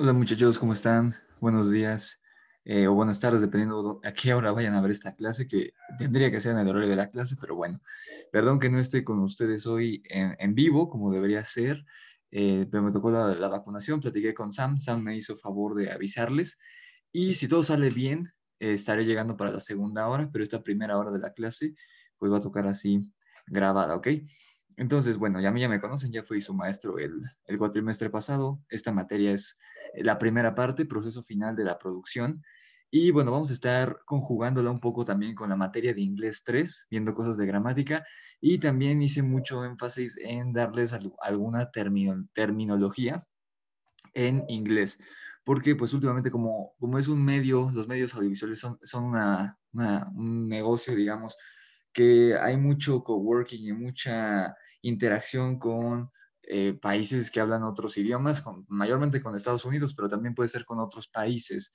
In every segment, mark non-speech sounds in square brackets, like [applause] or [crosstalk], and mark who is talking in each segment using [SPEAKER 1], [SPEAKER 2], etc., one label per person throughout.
[SPEAKER 1] Hola muchachos, ¿cómo están? Buenos días eh, o buenas tardes, dependiendo a qué hora vayan a ver esta clase, que tendría que ser en el horario de la clase, pero bueno, perdón que no esté con ustedes hoy en, vivo, como debería ser, eh, pero me tocó la, vacunación, platiqué con Sam, Sam me hizo favor de avisarles y si todo sale bien, eh, estaré llegando para la segunda hora, pero esta primera hora de la clase, pues va a tocar así grabada, ¿ok? Entonces, bueno, ya, ya me conocen, ya fui su maestro el, el cuatrimestre pasado. Esta materia es eh, la primera parte, proceso final de la producción. Y bueno, vamos a estar conjugándola un poco también con la materia de inglés 3, viendo cosas de gramática. Y también hice mucho énfasis en darles alguna terminología en inglés. Porque pues últimamente como, como es un medio, los medios audiovisuales son, son una, un negocio, digamos, que hay mucho coworking y mucha interacción con eh, países que hablan otros idiomas, mayormente con Estados Unidos, pero también puede ser con otros países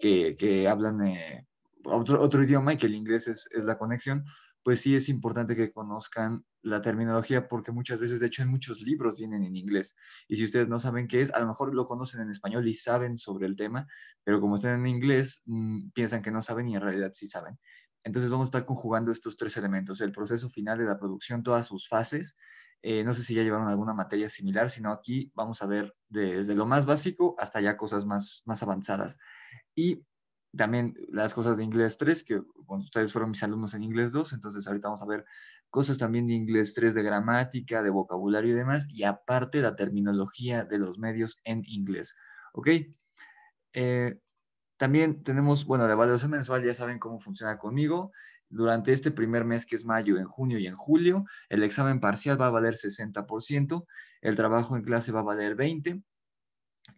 [SPEAKER 1] que, hablan eh, otro, idioma y que el inglés es, la conexión, pues sí es importante que conozcan la terminología porque muchas veces, de hecho, en muchos libros vienen en inglés. Y si ustedes no saben qué es, a lo mejor lo conocen en español y saben sobre el tema, pero como están en inglés, mm, piensan que no saben y en realidad sí saben. Entonces vamos a estar conjugando estos tres elementos, el proceso final de la producción, todas sus fases. Eh, no sé si ya llevaron alguna materia similar, sino aquí vamos a ver desde lo más básico hasta ya cosas más, más avanzadas. Y también las cosas de inglés 3, que ustedes fueron mis alumnos en inglés 2, entonces ahorita vamos a ver cosas también de inglés 3 de gramática, de vocabulario y demás, y aparte la terminología de los medios en inglés. ¿Ok? Eh, también tenemos, bueno, la evaluación mensual, ya saben cómo funciona conmigo. Durante este primer mes, que es mayo, en junio y en julio, el examen parcial va a valer 60%, el trabajo en clase va a valer 20%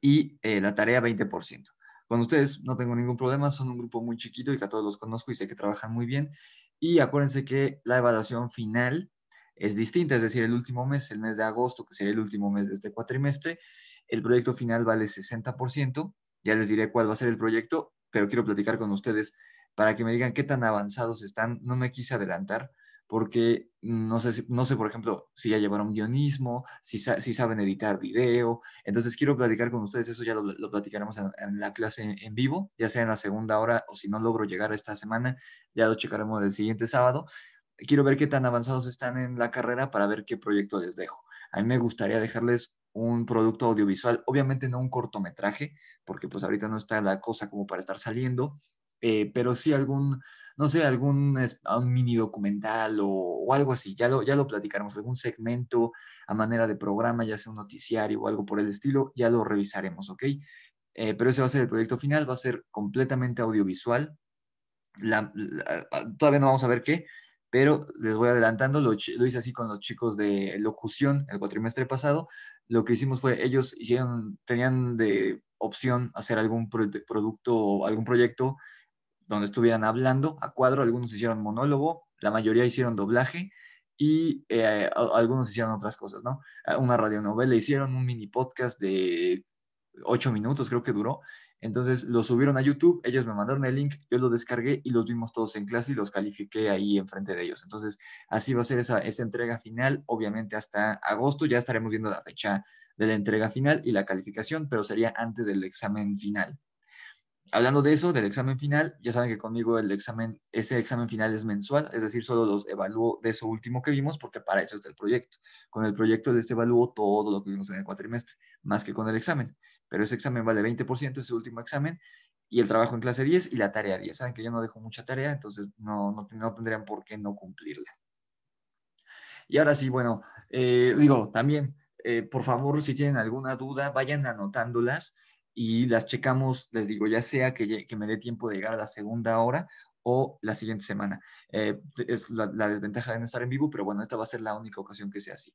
[SPEAKER 1] y eh, la tarea 20%. Con ustedes no tengo ningún problema, son un grupo muy chiquito y que a todos los conozco y sé que trabajan muy bien. Y acuérdense que la evaluación final es distinta, es decir, el último mes, el mes de agosto, que sería el último mes de este cuatrimestre, el proyecto final vale 60% ya les diré cuál va a ser el proyecto, pero quiero platicar con ustedes para que me digan qué tan avanzados están. No me quise adelantar porque no sé, no sé por ejemplo, si ya llevaron guionismo, si, si saben editar video. Entonces quiero platicar con ustedes, eso ya lo, lo platicaremos en, la clase en, en, vivo, ya sea en la segunda hora o si no logro llegar esta semana, ya lo checaremos el siguiente sábado. Quiero ver qué tan avanzados están en la carrera para ver qué proyecto les dejo. A mí me gustaría dejarles un producto audiovisual, obviamente no un cortometraje, porque pues ahorita no está la cosa como para estar saliendo, eh, pero sí algún, no sé, algún un mini documental o, algo así, ya lo, ya lo platicaremos, algún segmento a manera de programa, ya sea un noticiario o algo por el estilo, ya lo revisaremos, ¿ok? Eh, pero ese va a ser el proyecto final, va a ser completamente audiovisual. Ah, todavía no vamos a ver qué, pero les voy adelantando, lo, lo, hice así con los chicos de locución el cuatrimestre pasado, lo que hicimos fue, ellos hicieron, tenían de opción hacer algún producto o algún proyecto donde estuvieran hablando a cuadro, algunos hicieron monólogo, la mayoría hicieron doblaje y eh, algunos hicieron otras cosas, ¿no? Una radionovela hicieron, un mini podcast de ocho minutos creo que duró. Entonces lo subieron a YouTube, ellos me mandaron el link, yo lo descargué y los vimos todos en clase y los califiqué ahí enfrente de ellos. Entonces así va a ser esa, esa entrega final. Obviamente hasta agosto ya estaremos viendo la fecha de la entrega final y la calificación, pero sería antes del examen final. Hablando de eso, del examen final, ya saben que conmigo el examen, ese examen final es mensual, es decir, solo los evalúo de eso último que vimos, porque para eso es del proyecto. Con el proyecto les este evalúo todo lo que vimos en el cuatrimestre, más que con el examen pero ese examen vale 20%, ese último examen, y el trabajo en clase 10 y la tarea 10. Saben que yo no dejo mucha tarea, entonces no, no, tendrían por qué no cumplirla. Y ahora sí, bueno, eh, digo, también, eh, por favor, si tienen alguna duda, vayan anotándolas y las checamos, les digo, ya sea que, me dé tiempo de llegar a la segunda hora o la siguiente semana. Eh, es la, la, desventaja de no estar en vivo, pero bueno, esta va a ser la única ocasión que sea así.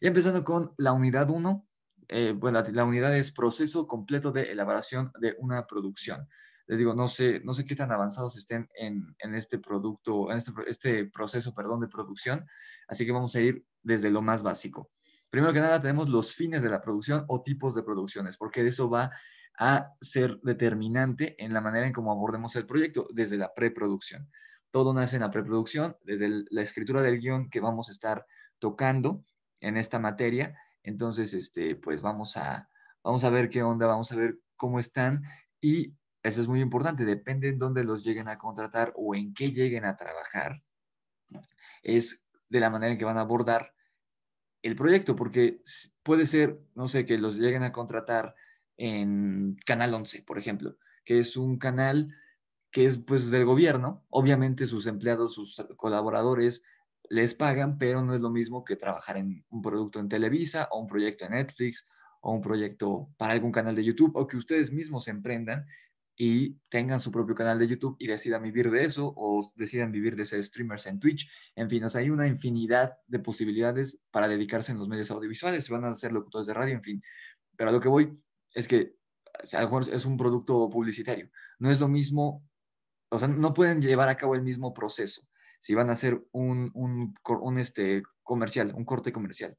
[SPEAKER 1] Y empezando con la unidad 1, bueno, eh, pues, la, unidad es proceso completo de elaboración de una producción. Les digo, no sé, no sé qué tan avanzados estén en, este producto, en este, este, proceso, perdón, de producción, así que vamos a ir desde lo más básico. Primero que nada tenemos los fines de la producción o tipos de producciones, porque eso va a ser determinante en la manera en cómo abordemos el proyecto desde la preproducción. Todo nace en la preproducción, desde la escritura del guión que vamos a estar tocando en esta materia entonces, este, pues vamos a, vamos a ver qué onda, vamos a ver cómo están y eso es muy importante, depende en dónde los lleguen a contratar o en qué lleguen a trabajar, es de la manera en que van a abordar el proyecto, porque puede ser, no sé, que los lleguen a contratar en Canal 11, por ejemplo, que es un canal que es pues del gobierno, obviamente sus empleados, sus colaboradores les pagan, pero no es lo mismo que trabajar en un producto en Televisa o un proyecto en Netflix o un proyecto para algún canal de YouTube o que ustedes mismos se emprendan y tengan su propio canal de YouTube y decidan vivir de eso o decidan vivir de ser streamers en Twitch. En fin, o sea, hay una infinidad de posibilidades para dedicarse en los medios audiovisuales, van a ser locutores de radio, en fin. Pero a lo que voy es que a lo es un producto publicitario. No es lo mismo, o sea, no pueden llevar a cabo el mismo proceso si van a hacer un, un, este, comercial, un corte comercial.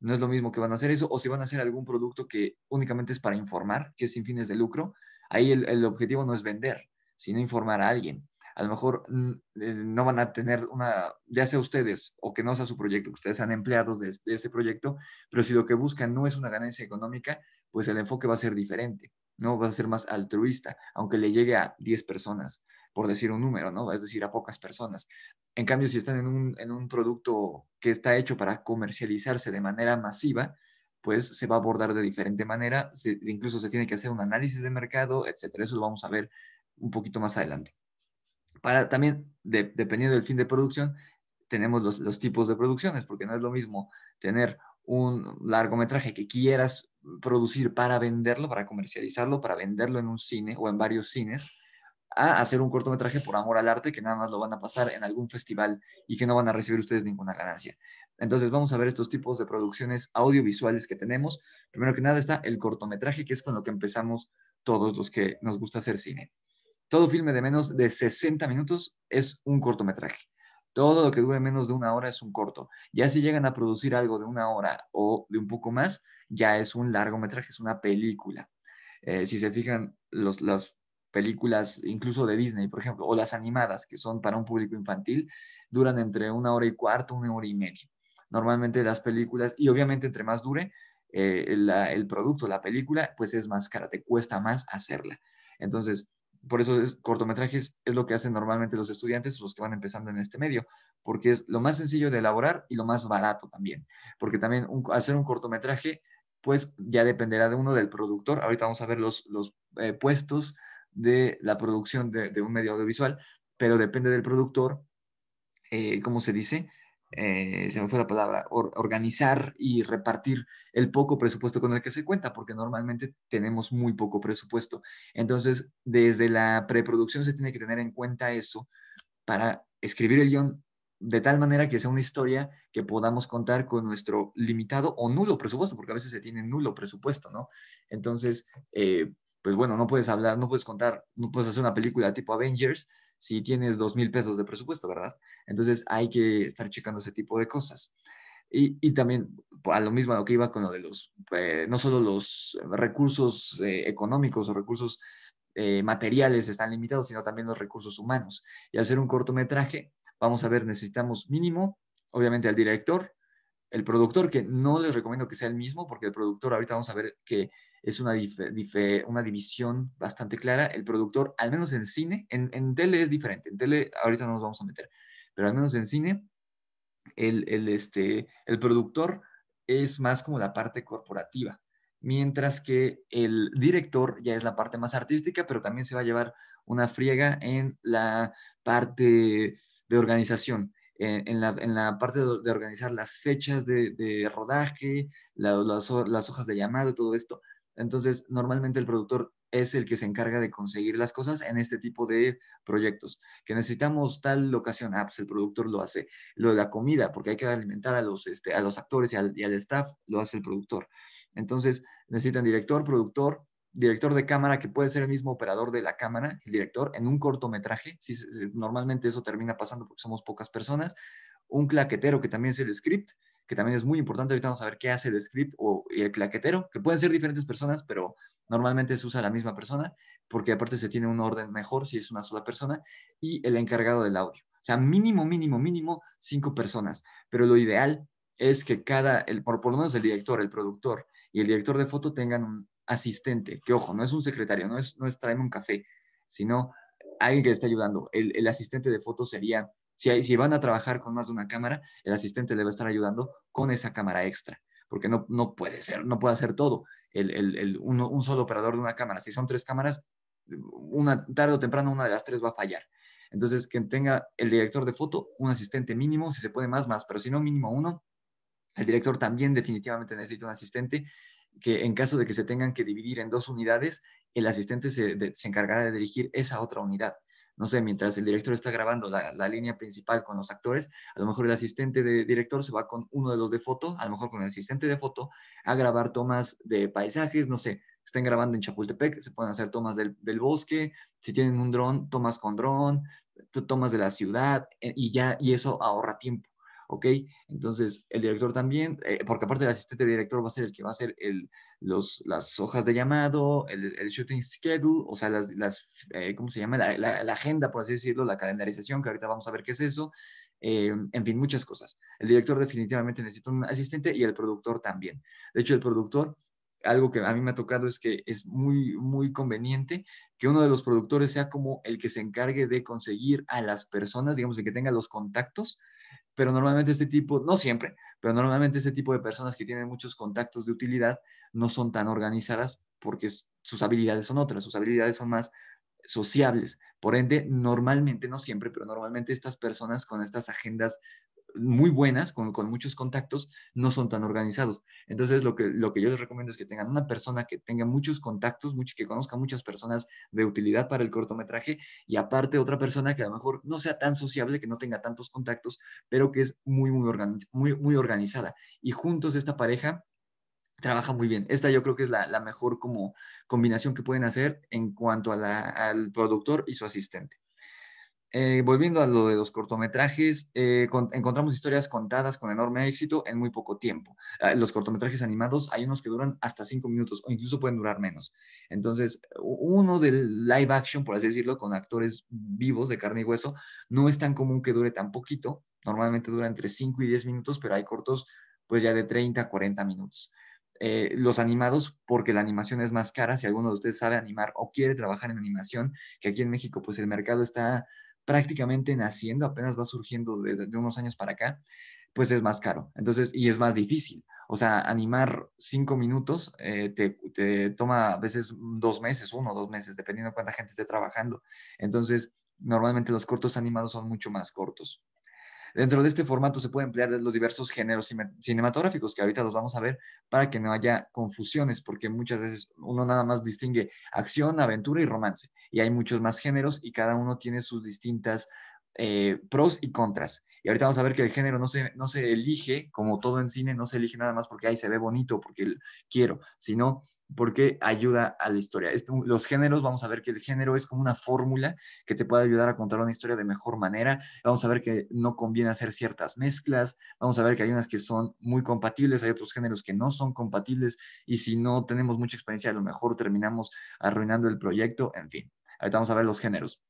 [SPEAKER 1] No es lo mismo que van a hacer eso, o si van a hacer algún producto que únicamente es para informar, que es sin fines de lucro, ahí el, objetivo no es vender, sino informar a alguien. A lo mejor mm, eh, no van a tener una, ya sea ustedes o que no sea su proyecto, que ustedes sean empleados de ese proyecto, pero si lo que buscan no es una ganancia económica, pues el enfoque va a ser diferente. ¿no? va a ser más altruista, aunque le llegue a 10 personas, por decir un número, ¿no? Es decir, a pocas personas. En cambio, si están en un, producto que está hecho para comercializarse de manera masiva, pues se va a abordar de diferente manera, incluso se tiene que hacer un análisis de mercado, etcétera. Eso lo vamos a ver un poquito más adelante. Para también, dependiendo del fin de producción, tenemos los, los tipos de producciones, porque no es lo mismo tener un largometraje que quieras producir para venderlo, para comercializarlo, para venderlo en un cine o en varios cines, a hacer un cortometraje por amor al arte que nada más lo van a pasar en algún festival y que no van a recibir ustedes ninguna ganancia. Entonces vamos a ver estos tipos de producciones audiovisuales que tenemos. Primero que nada está el cortometraje, que es con lo que empezamos todos los que nos gusta hacer cine. Todo filme de menos de 60 minutos es un cortometraje. Todo lo que dure menos de una hora es un corto. Ya si llegan a producir algo de una hora o de un poco más, ya es un largometraje, es una película. Eh, si se fijan, las películas incluso de Disney, por ejemplo, o las animadas que son para un público infantil, duran entre una hora y cuarto, una hora y media. Normalmente las películas, y obviamente entre más dure eh, el producto, la película, pues es más cara, te cuesta más hacerla. Entonces, por eso es, cortometrajes es lo que hacen normalmente los estudiantes, los que van empezando en este medio, porque es lo más sencillo de elaborar y lo más barato también, porque también al hacer un cortometraje, pues ya dependerá de uno del productor. Ahorita vamos a ver los, eh, puestos de la producción de, un medio audiovisual, pero depende del productor, eh, ¿cómo se dice? Eh, se me fue la palabra, organizar y repartir el poco presupuesto con el que se cuenta, porque normalmente tenemos muy poco presupuesto. Entonces, desde la preproducción se tiene que tener en cuenta eso para escribir el guión de tal manera que sea una historia que podamos contar con nuestro limitado o nulo presupuesto, porque a veces se tiene nulo presupuesto, ¿no? Entonces, eh, pues bueno, no puedes hablar, no puedes contar, no puedes hacer una película tipo Avengers si tienes dos mil pesos de presupuesto, ¿verdad? Entonces hay que estar checando ese tipo de cosas. Y, también a lo mismo a lo que iba con lo de los, eh, no solo los recursos eh, económicos o recursos eh, materiales están limitados, sino también los recursos humanos. Y al hacer un cortometraje, vamos a ver, necesitamos mínimo, obviamente al director, el productor, que no les recomiendo que sea el mismo, porque el productor, ahorita vamos a ver que es una, una división bastante clara. El productor, al menos en cine, en, tele es diferente, en tele ahorita no nos vamos a meter, pero al menos en cine, el, este, el productor es más como la parte corporativa, mientras que el director ya es la parte más artística, pero también se va a llevar una friega en la parte de organización en la, parte de, organizar las fechas de, rodaje, las, hojas de llamado, todo esto. Entonces, normalmente el productor es el que se encarga de conseguir las cosas en este tipo de proyectos. Que necesitamos tal locación, ah, pues el productor lo hace. Lo de la comida, porque hay que alimentar a los, este, los actores y al staff, lo hace el productor. Entonces, necesitan director, productor, director de cámara, que puede ser el mismo operador de la cámara, el director, en un cortometraje. normalmente eso termina pasando porque somos pocas personas. Un claquetero, que también es el script, que también es muy importante. Ahorita vamos a ver qué hace el script o el claquetero, que pueden ser diferentes personas, pero normalmente se usa la misma persona, porque aparte se tiene un orden mejor si es una sola persona, y el encargado del audio. O sea, mínimo, mínimo, mínimo, cinco personas. Pero lo ideal es que cada, el, por, por lo menos el director, el productor y el director de foto tengan un, asistente, que ojo, no es un secretario, no es, no es tráeme un café, sino alguien que le esté ayudando. El, asistente de foto sería, si, si van a trabajar con más de una cámara, el asistente le va a estar ayudando con esa cámara extra, porque no, no puede ser, no puede hacer todo el, el, un solo operador de una cámara. Si son tres cámaras, una tarde o temprano una de las tres va a fallar. Entonces, que tenga el director de foto, un asistente mínimo, si se puede más, más, pero si no, mínimo uno. El director también definitivamente necesita un asistente que en caso de que se tengan que dividir en dos unidades, el asistente se, encargará de dirigir esa otra unidad. No sé, mientras el director está grabando la, línea principal con los actores, a lo mejor el asistente de director se va con uno de los de foto, a lo mejor con el asistente de foto, a grabar tomas de paisajes, no sé, estén grabando en Chapultepec, se pueden hacer tomas del, del bosque, si tienen un dron, tomas con dron, tomas de la ciudad, eh, y ya, y eso ahorra tiempo. ¿ok? Entonces, el director también, eh, porque aparte el asistente director va a ser el que va a hacer el, los, las hojas de llamado, el, shooting schedule, o sea, las, las eh, ¿cómo se llama? La, la, agenda, por así decirlo, la calendarización, que ahorita vamos a ver qué es eso. Eh, en fin, muchas cosas. El director definitivamente necesita un asistente y el productor también. De hecho, el productor algo que a mí me ha tocado es que es muy, muy conveniente que uno de los productores sea como el que se encargue de conseguir a las personas, digamos, el que tenga los contactos pero normalmente este tipo, no siempre, pero normalmente este tipo de personas que tienen muchos contactos de utilidad no son tan organizadas porque sus habilidades son otras, sus habilidades son más sociables. Por ende, normalmente, no siempre, pero normalmente estas personas con estas agendas muy buenas, con, muchos contactos, no son tan organizados. Entonces, lo que, lo que yo les recomiendo es que tengan una persona que tenga muchos contactos, que conozca muchas personas de utilidad para el cortometraje y aparte otra persona que a lo mejor no sea tan sociable, que no tenga tantos contactos, pero que es muy, muy organizada. Y juntos esta pareja trabaja muy bien. Esta yo creo que es la, mejor como combinación que pueden hacer en cuanto al productor y su asistente. Eh, volviendo a lo de los cortometrajes, eh, encontramos historias contadas con enorme éxito en muy poco tiempo. Ah, los cortometrajes animados hay unos que duran hasta cinco minutos o incluso pueden durar menos. Entonces, uno del live action, por así decirlo, con actores vivos de carne y hueso, no es tan común que dure tan poquito. Normalmente dura entre 5 y 10 minutos, pero hay cortos pues ya de 30 a 40 minutos. Eh, los animados porque la animación es más cara. Si alguno de ustedes sabe animar o quiere trabajar en animación, que aquí en México pues el mercado está prácticamente naciendo, apenas va surgiendo desde de unos años para acá, pues es más caro. Entonces, y es más difícil. O sea, animar cinco minutos eh, te, toma a veces dos meses, uno o dos meses, dependiendo cuánta gente esté trabajando. Entonces, normalmente los cortos animados son mucho más cortos. Dentro de este formato se pueden emplear los diversos géneros cinematográficos que ahorita los vamos a ver para que no haya confusiones, porque muchas veces uno nada más distingue acción, aventura y romance. Y hay muchos más géneros y cada uno tiene sus distintas eh, pros y contras. Y ahorita vamos a ver que el género no se, no se elige, como todo en cine, no se elige nada más porque ahí se ve bonito, porque quiero, sino porque ayuda a la historia. los géneros, vamos a ver que el género es como una fórmula que te puede ayudar a contar una historia de mejor manera. Vamos a ver que no conviene hacer ciertas mezclas. Vamos a ver que hay unas que son muy compatibles, hay otros géneros que no son compatibles y si no tenemos mucha experiencia, a lo mejor terminamos arruinando el proyecto. En fin, ahorita vamos a ver los géneros.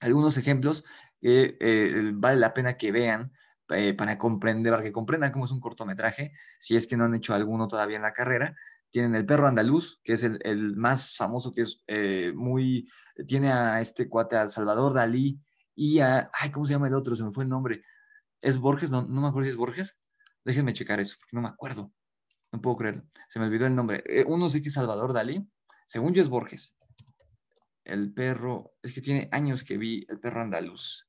[SPEAKER 1] Algunos ejemplos que eh, vale la pena que vean eh, para comprender, para que comprendan cómo es un cortometraje, si es que no han hecho alguno todavía en la carrera, tienen el perro andaluz, que es el, más famoso, que es eh, muy, tiene a este cuate, a Salvador Dalí, y a, ay, ¿cómo se llama el otro? Se me fue el nombre. ¿Es Borges? No, no me acuerdo si es Borges. Déjenme checar eso, porque no me acuerdo. No puedo creer, Se me olvidó el nombre. Eh, uno sé que es Salvador Dalí. Según yo es Borges. El perro, es que tiene años que vi el perro andaluz.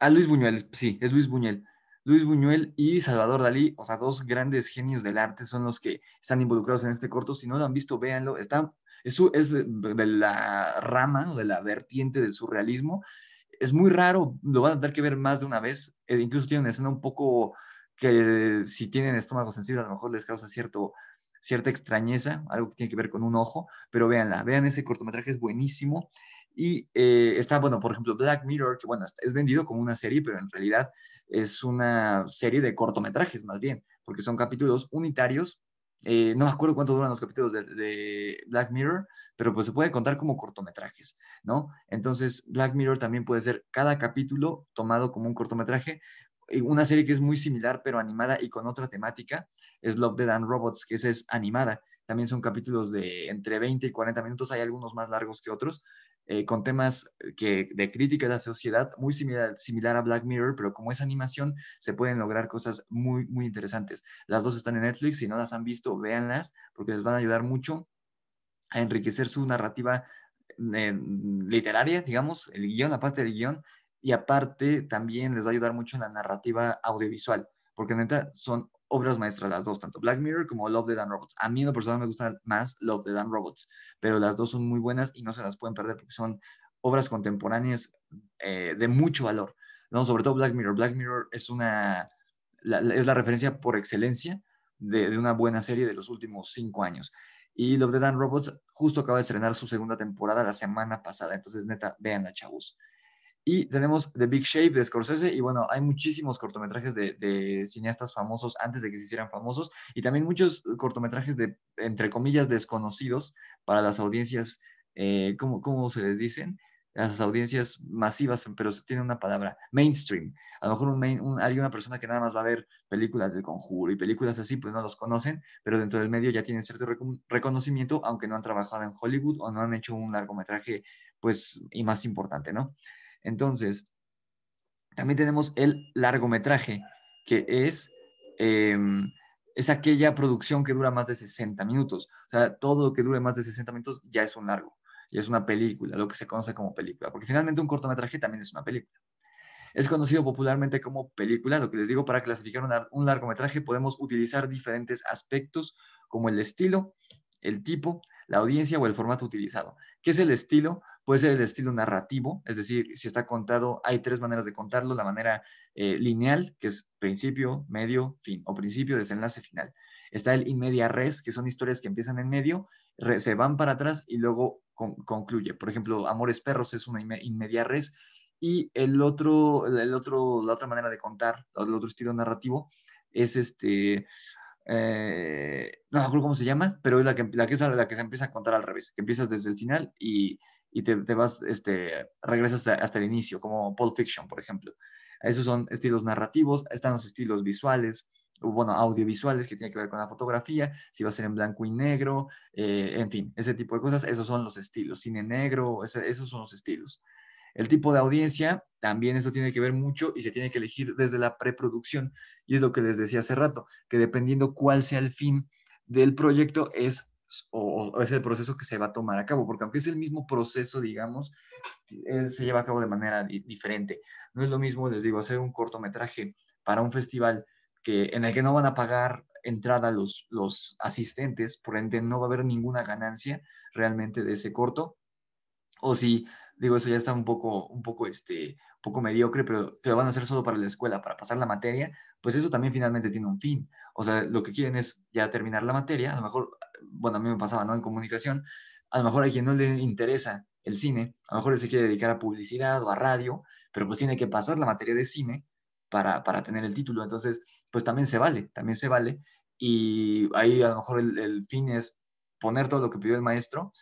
[SPEAKER 1] A Luis Buñuel, sí, es Luis Buñuel. Luis Buñuel y Salvador Dalí, o sea, dos grandes genios del arte son los que están involucrados en este corto. Si no lo han visto, véanlo. Está, es, es de la rama de la vertiente del surrealismo. Es muy raro, lo van a tener que ver más de una vez. Eh, incluso tiene una escena un poco que si tienen estómago sensible a lo mejor les causa cierto, cierta extrañeza, algo que tiene que ver con un ojo, pero véanla, vean ese cortometraje, es buenísimo. Y eh, está, bueno, por ejemplo, Black Mirror, que bueno, es vendido como una serie, pero en realidad es una serie de cortometrajes más bien, porque son capítulos unitarios. Eh, no me acuerdo cuánto duran los capítulos de, Black Mirror, pero pues se puede contar como cortometrajes, ¿no? Entonces, Black Mirror también puede ser cada capítulo tomado como un cortometraje. Una serie que es muy similar, pero animada y con otra temática, es Love, the Dan Robots, que esa es animada también son capítulos de entre 20 y 40 minutos, hay algunos más largos que otros, eh, con temas eh, que, de crítica de la sociedad, muy similar, similar a Black Mirror, pero como es animación, se pueden lograr cosas muy, muy interesantes. Las dos están en Netflix, si no las han visto, véanlas, porque les van a ayudar mucho a enriquecer su narrativa eh, literaria, digamos, el guión, la parte del guión, y aparte también les va a ayudar mucho en la narrativa audiovisual, porque realidad son obras maestras las dos, tanto Black Mirror como Love, the Dan Robots. A mí en lo personal me gusta más Love, the Dan Robots, pero las dos son muy buenas y no se las pueden perder porque son obras contemporáneas eh, de mucho valor. No, sobre todo Black Mirror. Black Mirror es una la, es la referencia por excelencia de, una buena serie de los últimos cinco años. Y Love, the Dan Robots justo acaba de estrenar su segunda temporada la semana pasada. Entonces, neta, véanla, chavos. Y tenemos The Big Shape de Scorsese. Y bueno, hay muchísimos cortometrajes de, cineastas famosos antes de que se hicieran famosos. Y también muchos cortometrajes de, entre comillas, desconocidos para las audiencias, eh, ¿cómo, ¿cómo, se les dicen? Las audiencias masivas, pero se tiene una palabra, mainstream. A lo mejor un hay una persona que nada más va a ver películas del conjuro y películas así, pues no los conocen, pero dentro del medio ya tienen cierto reconocimiento, aunque no han trabajado en Hollywood o no han hecho un largometraje, pues, y más importante, ¿no? Entonces, también tenemos el largometraje, que es, em, es aquella producción que dura más de 60 minutos. O sea, todo lo que dure más de 60 minutos ya es un largo, ya es una película, lo que se conoce como película, porque finalmente un cortometraje también es una película. Es conocido popularmente como película, lo que les digo, para clasificar un largometraje podemos utilizar diferentes aspectos como el estilo, el tipo, la audiencia o el formato utilizado. ¿Qué es el estilo? Puede ser el estilo narrativo, es decir, si está contado, hay tres maneras de contarlo. La manera eh, lineal, que es principio, medio, fin, o principio, desenlace, final. Está el in media res, que son historias que empiezan en medio, se van para atrás y luego concluye. Por ejemplo, Amores Perros es una in media res. Y el otro, el otro, la otra manera de contar, el otro estilo narrativo, es este, eh, no me acuerdo cómo se llama, pero la que, es la que se empieza a contar al revés, que empiezas desde el final y y te, vas, este, regresas hasta, el inicio, como Pulp Fiction, por ejemplo. Esos son estilos narrativos, están los estilos visuales, bueno, audiovisuales que tiene que ver con la fotografía, si va a ser en blanco y negro, eh, en fin, ese tipo de cosas, esos son los estilos, cine negro, esos son los estilos. El tipo de audiencia, también eso tiene que ver mucho y se tiene que elegir desde la preproducción. Y es lo que les decía hace rato, que dependiendo cuál sea el fin del proyecto, es o, es el proceso que se va a tomar a cabo, porque aunque es el mismo proceso, digamos, eh, se lleva a cabo de manera diferente. No es lo mismo, les digo, hacer un cortometraje para un festival que, en el que no van a pagar entrada los, los asistentes, por ende no va a haber ninguna ganancia realmente de ese corto, o si digo, eso ya está un poco, un poco, este, un poco mediocre, pero te lo van a hacer solo para la escuela, para pasar la materia, pues eso también finalmente tiene un fin. O sea, lo que quieren es ya terminar la materia, a lo mejor, bueno, a mí me pasaba, ¿no? En comunicación, a lo mejor a quien no le interesa el cine, a lo mejor él se quiere dedicar a publicidad o a radio, pero pues tiene que pasar la materia de cine para, para tener el título. Entonces, pues también se vale, también se vale. Y ahí a lo mejor el, el fin es poner todo lo que pidió el maestro,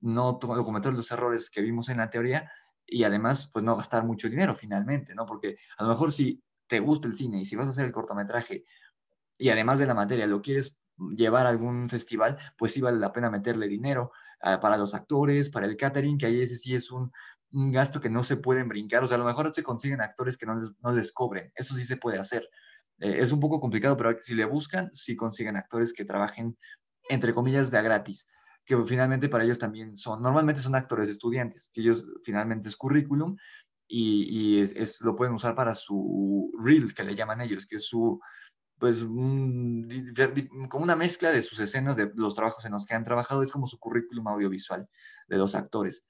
[SPEAKER 1] no documentar los errores que vimos en la teoría y además, pues no gastar mucho dinero finalmente, ¿no? Porque a lo mejor si te gusta el cine y si vas a hacer el cortometraje y además de la materia lo quieres llevar a algún festival, pues sí vale la pena meterle dinero ah, para los actores, para el catering, que ahí ese sí es un, gasto que no se pueden brincar. O sea, a lo mejor se consiguen actores que no les, cobren. Eso sí se puede hacer. Eh, es un poco complicado, pero si le buscan, si consiguen actores que trabajen, entre comillas, de a gratis que finalmente para ellos también son, normalmente son actores estudiantes, que ellos finalmente es currículum y, es, lo pueden usar para su reel, que le llaman ellos, que es su, pues, como una mezcla de sus escenas, de los trabajos en los que han trabajado, es como su currículum audiovisual de los actores.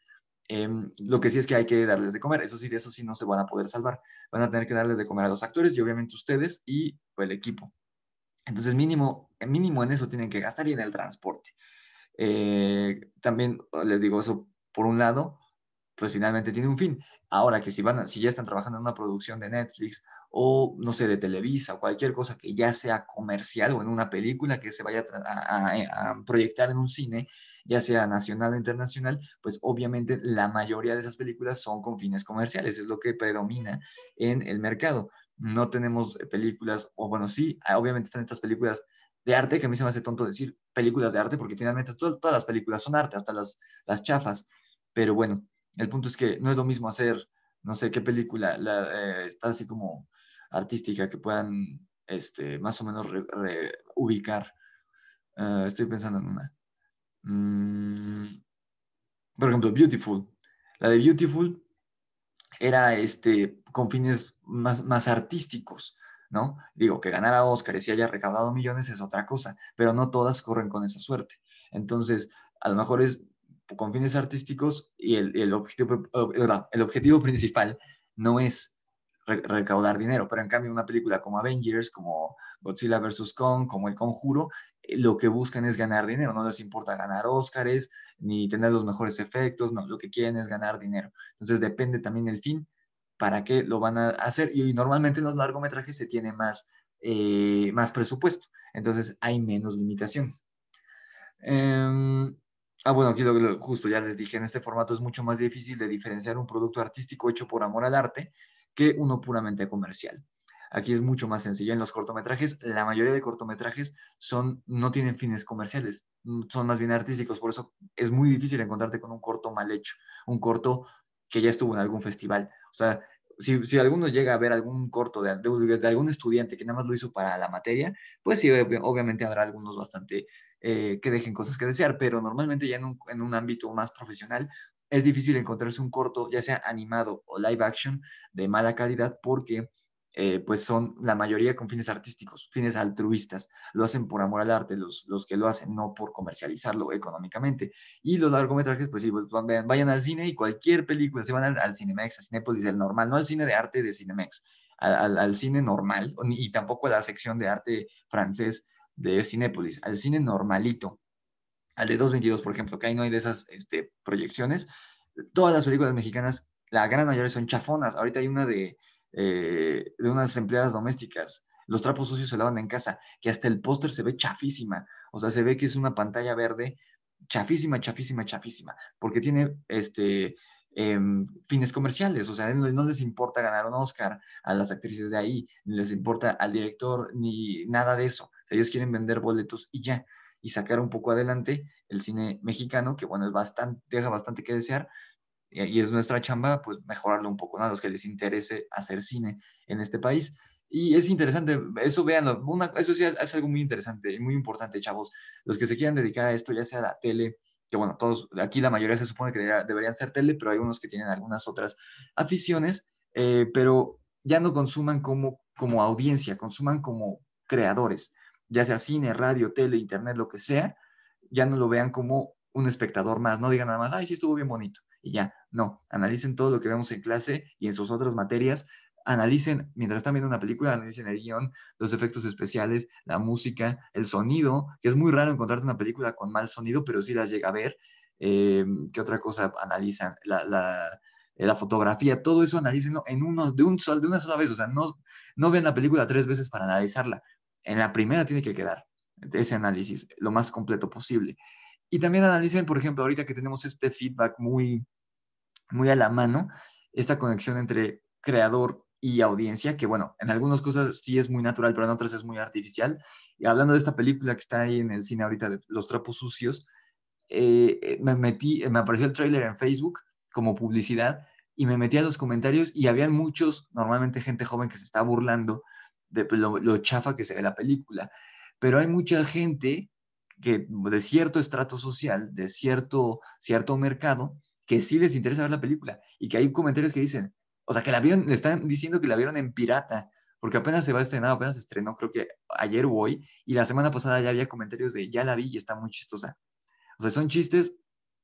[SPEAKER 1] Em, lo que sí es que hay que darles de comer, eso sí, de eso sí no se van a poder salvar. Van a tener que darles de comer a los actores y obviamente ustedes y el equipo. Entonces mínimo, mínimo en eso tienen que gastar y en el transporte. Eh, también les digo eso por un lado, pues finalmente tiene un fin. Ahora que si van, si ya están trabajando en una producción de Netflix o no sé de Televisa o cualquier cosa que ya sea comercial o en una película que se vaya a, a proyectar en un cine, ya sea nacional o internacional, pues obviamente la mayoría de esas películas son con fines comerciales, es lo que predomina en el mercado. No tenemos eh, películas, o bueno, sí, ah, obviamente están estas películas de arte, que a mí se me hace tonto decir películas de arte, porque finalmente todas las películas son arte, hasta las, chafas. Pero bueno, el punto es que no es lo mismo hacer, no sé qué película eh, está así como artística que puedan este, más o menos reubicar, ubicar. Eh, estoy pensando en una. Mm, por ejemplo, Beautiful. La de Beautiful era este, con fines más artísticos Digo, que ganar a Oscar y si haya recaudado millones es otra cosa, pero no todas corren con esa suerte. Entonces, a lo mejor es con fines artísticos y el, objetivo, el objetivo principal no es recaudar dinero, pero en cambio una película como Avengers, como Godzilla vs. Kong, como El Conjuro, eh, lo que buscan es ganar dinero, no les importa ganar Oscars ni tener los mejores efectos, no, lo que quieren es ganar dinero. Entonces depende también el fin para qué lo van a hacer. Y normalmente en los largometrajes se tiene más, eh, más presupuesto, entonces hay menos limitaciones. Em, ah, bueno, aquí lo, lo, justo ya les dije, en este formato es mucho más difícil de diferenciar un producto artístico hecho por amor al arte que uno puramente comercial. Aquí es mucho más sencillo. En los cortometrajes, la mayoría de cortometrajes son, no tienen fines comerciales, son más bien artísticos, por eso es muy difícil encontrarte con un corto mal hecho, un corto que ya estuvo en algún festival, o sea, si, alguno llega a ver algún corto de, de, algún estudiante que nada más lo hizo para la materia, pues sí, obviamente habrá algunos bastante eh, que dejen cosas que desear, pero normalmente ya en un, en un, ámbito más profesional es difícil encontrarse un corto, ya sea animado o live action, de mala calidad, porque eh, pues son la mayoría con fines artísticos, fines altruistas. Lo hacen por amor al arte, los, los que lo hacen, no por comercializarlo económicamente. Y los largometrajes, pues sí, pues, vayan al cine y cualquier película, se van al, al, Cinemex, a Cinépolis, el normal, no al cine de arte de Cinemex, al, al, cine normal, y tampoco a la sección de arte francés de Cinépolis, al cine normalito, al de 222, por ejemplo, que ahí no hay de esas este, proyecciones. Todas las películas mexicanas, la gran mayoría son chafonas. Ahorita hay una de, eh, de unas empleadas domésticas. Los trapos sucios se lavan en casa, que hasta el póster se ve chafísima. O sea, se ve que es una pantalla verde chafísima, chafísima, chafísima, porque tiene este, em, fines comerciales, o sea, no, les importa ganar un Oscar a las actrices de ahí, ni les importa al director, ni nada de eso. ellos quieren vender boletos y ya, y sacar un poco adelante el cine mexicano, que bueno, es bastante, deja bastante que desear, y es nuestra chamba, pues mejorarlo un poco, ¿no? A los que les interese hacer cine en este país. Y es interesante, eso vean, eso sí es, algo muy interesante y muy importante, chavos. Los que se quieran dedicar a esto, ya sea la tele, que bueno, todos, aquí la mayoría se supone que deberían ser tele, pero hay unos que tienen algunas otras aficiones, eh, pero ya no consuman como, como audiencia, consuman como creadores, ya sea cine, radio, tele, internet, lo que sea, ya no lo vean como un espectador más, no digan nada más, ay, sí estuvo bien bonito, y ya, no, analicen todo lo que vemos en clase y en sus otras materias, analicen, mientras están viendo una película, analicen el guión, los efectos especiales, la música, el sonido, que es muy raro encontrarte una película con mal sonido, pero si las llega a ver, eh, qué otra cosa analizan, la, fotografía, todo eso analícenlo en uno, de, un sol, de una sola vez. O sea, no, no vean la película tres veces para analizarla. En la primera tiene que quedar ese análisis lo más completo posible. Y también analicen, por ejemplo, ahorita que tenemos este feedback muy, muy a la mano, esta conexión entre creador y audiencia, que bueno, en algunas cosas sí es muy natural, pero en otras es muy artificial. Y hablando de esta película que está ahí en el cine ahorita, de Los Trapos Sucios, eh, eh, me metí, me apareció el trailer en Facebook como publicidad y me metí a los comentarios y había muchos, normalmente gente joven que se está burlando de pues, lo chafa que se ve la película, pero hay mucha gente que, de cierto estrato social, de cierto, cierto mercado, que sí les interesa ver la película y que hay comentarios que dicen, o sea, que la vieron, están diciendo que la vieron en pirata, porque apenas se va a estrenar, apenas se estrenó, creo que ayer o hoy, y la semana pasada ya había comentarios de, ya la vi y está muy chistosa. O sea, son chistes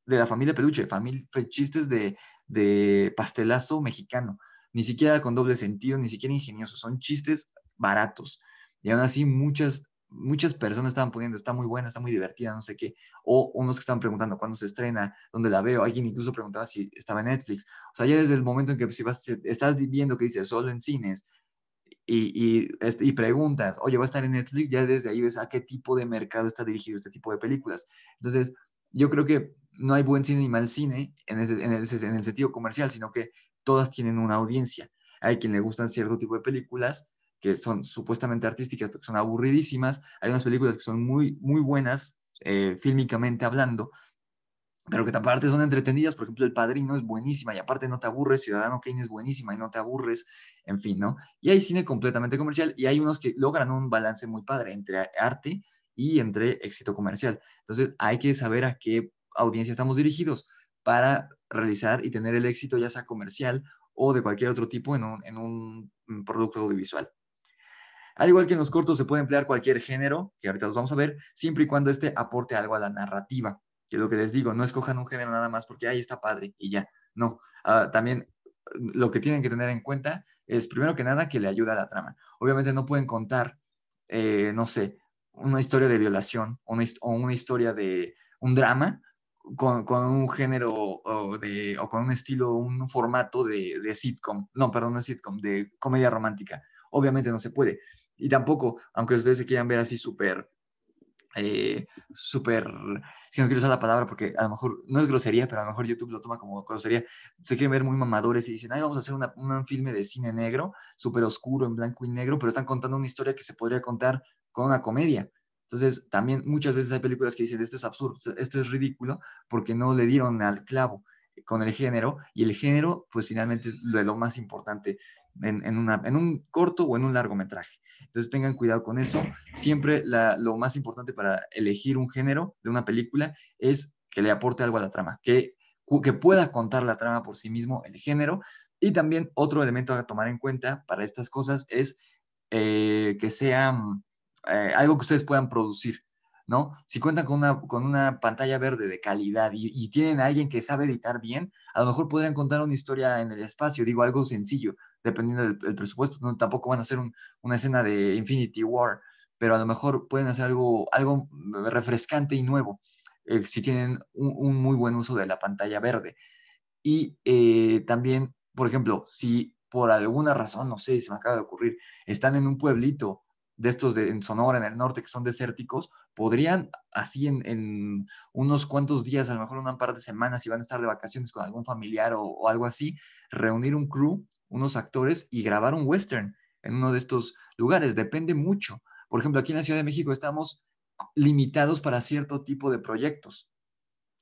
[SPEAKER 1] de la familia peluche, familia, chistes de, pastelazo mexicano, ni siquiera con doble sentido, ni siquiera ingenioso. son chistes baratos. Y aún así muchas muchas personas estaban poniendo, está muy buena, está muy divertida, no sé qué, o unos que estaban preguntando cuándo se estrena, dónde la veo, alguien incluso preguntaba si estaba en Netflix, o sea, ya desde el momento en que pues, si vas, estás viendo que dice solo en cines y, y, este, y, preguntas, oye, va a estar en Netflix, ya desde ahí ves a qué tipo de mercado está dirigido este tipo de películas. Entonces, yo creo que no hay buen cine ni mal cine en, ese, en el sentido comercial, sino que todas tienen una audiencia. Hay quien le gustan cierto tipo de películas que son supuestamente artísticas, que son aburridísimas. Hay unas películas que son muy, muy buenas, eh, fílmicamente hablando, pero que aparte son entretenidas. Por ejemplo, El Padrino es buenísima y aparte no te aburres. Ciudadano Kane es buenísima y no te aburres. En fin, ¿no? Y hay cine completamente comercial y hay unos que logran un balance muy padre entre arte y entre éxito comercial. Entonces, hay que saber a qué audiencia estamos dirigidos para realizar y tener el éxito ya sea comercial o de cualquier otro tipo en un, en un mm, producto audiovisual. Al igual que en los cortos se puede emplear cualquier género, que ahorita los vamos a ver, siempre y cuando este aporte algo a la narrativa, que es lo que les digo, no escojan un género nada más porque ahí está padre y ya. No, ah, también mm, lo que tienen que tener en cuenta es primero que nada que le ayuda a la trama. Obviamente no pueden contar, eh, no sé, una historia de violación o una historia de un drama con, un género o, de, o, con un estilo, un formato de, de sitcom, no, perdón, no es sitcom, de comedia romántica. Obviamente no se puede. Y tampoco, aunque ustedes se quieran ver así súper, eh, súper, si no quiero usar la palabra porque a lo mejor no es grosería, pero a lo mejor YouTube lo toma como grosería, se quieren ver muy mamadores y dicen, ay, vamos a hacer una, un filme de cine negro, súper oscuro, en blanco y negro, pero están contando una historia que se podría contar con una comedia. Entonces, también muchas veces hay películas que dicen, esto es absurdo, esto es ridículo, porque no le dieron al clavo con el género, y el género, pues finalmente es lo, lo más importante en, en, un corto o en un largometraje. Entonces tengan cuidado con eso. Siempre lo más importante para elegir un género de una película es que le aporte algo a la trama, que, que pueda contar la trama por sí mismo, el género. Y también otro elemento a tomar en cuenta para estas cosas es eh, que sea eh, algo que ustedes puedan producir. ¿no? Si cuentan con una, con una pantalla verde de calidad y, y, tienen a alguien que sabe editar bien, a lo mejor podrían contar una historia en el espacio, digo algo sencillo, dependiendo del, presupuesto. tampoco van a hacer una escena de Infinity War, pero a lo mejor pueden hacer algo, algo mm, refrescante y nuevo eh, si tienen un, muy buen uso de la pantalla verde. Y eh, también, por ejemplo, si por alguna razón, no sé, se me acaba de ocurrir, están en un pueblito de estos de, en Sonora, en el norte, que son desérticos, podrían así en, unos cuantos días, a lo mejor una par de semanas, si van a estar de vacaciones con algún familiar o, o algo así, reunir un crew unos actores y grabar un western en uno de estos lugares. Depende mucho. Por ejemplo, aquí en la Ciudad de México estamos limitados para cierto tipo de proyectos.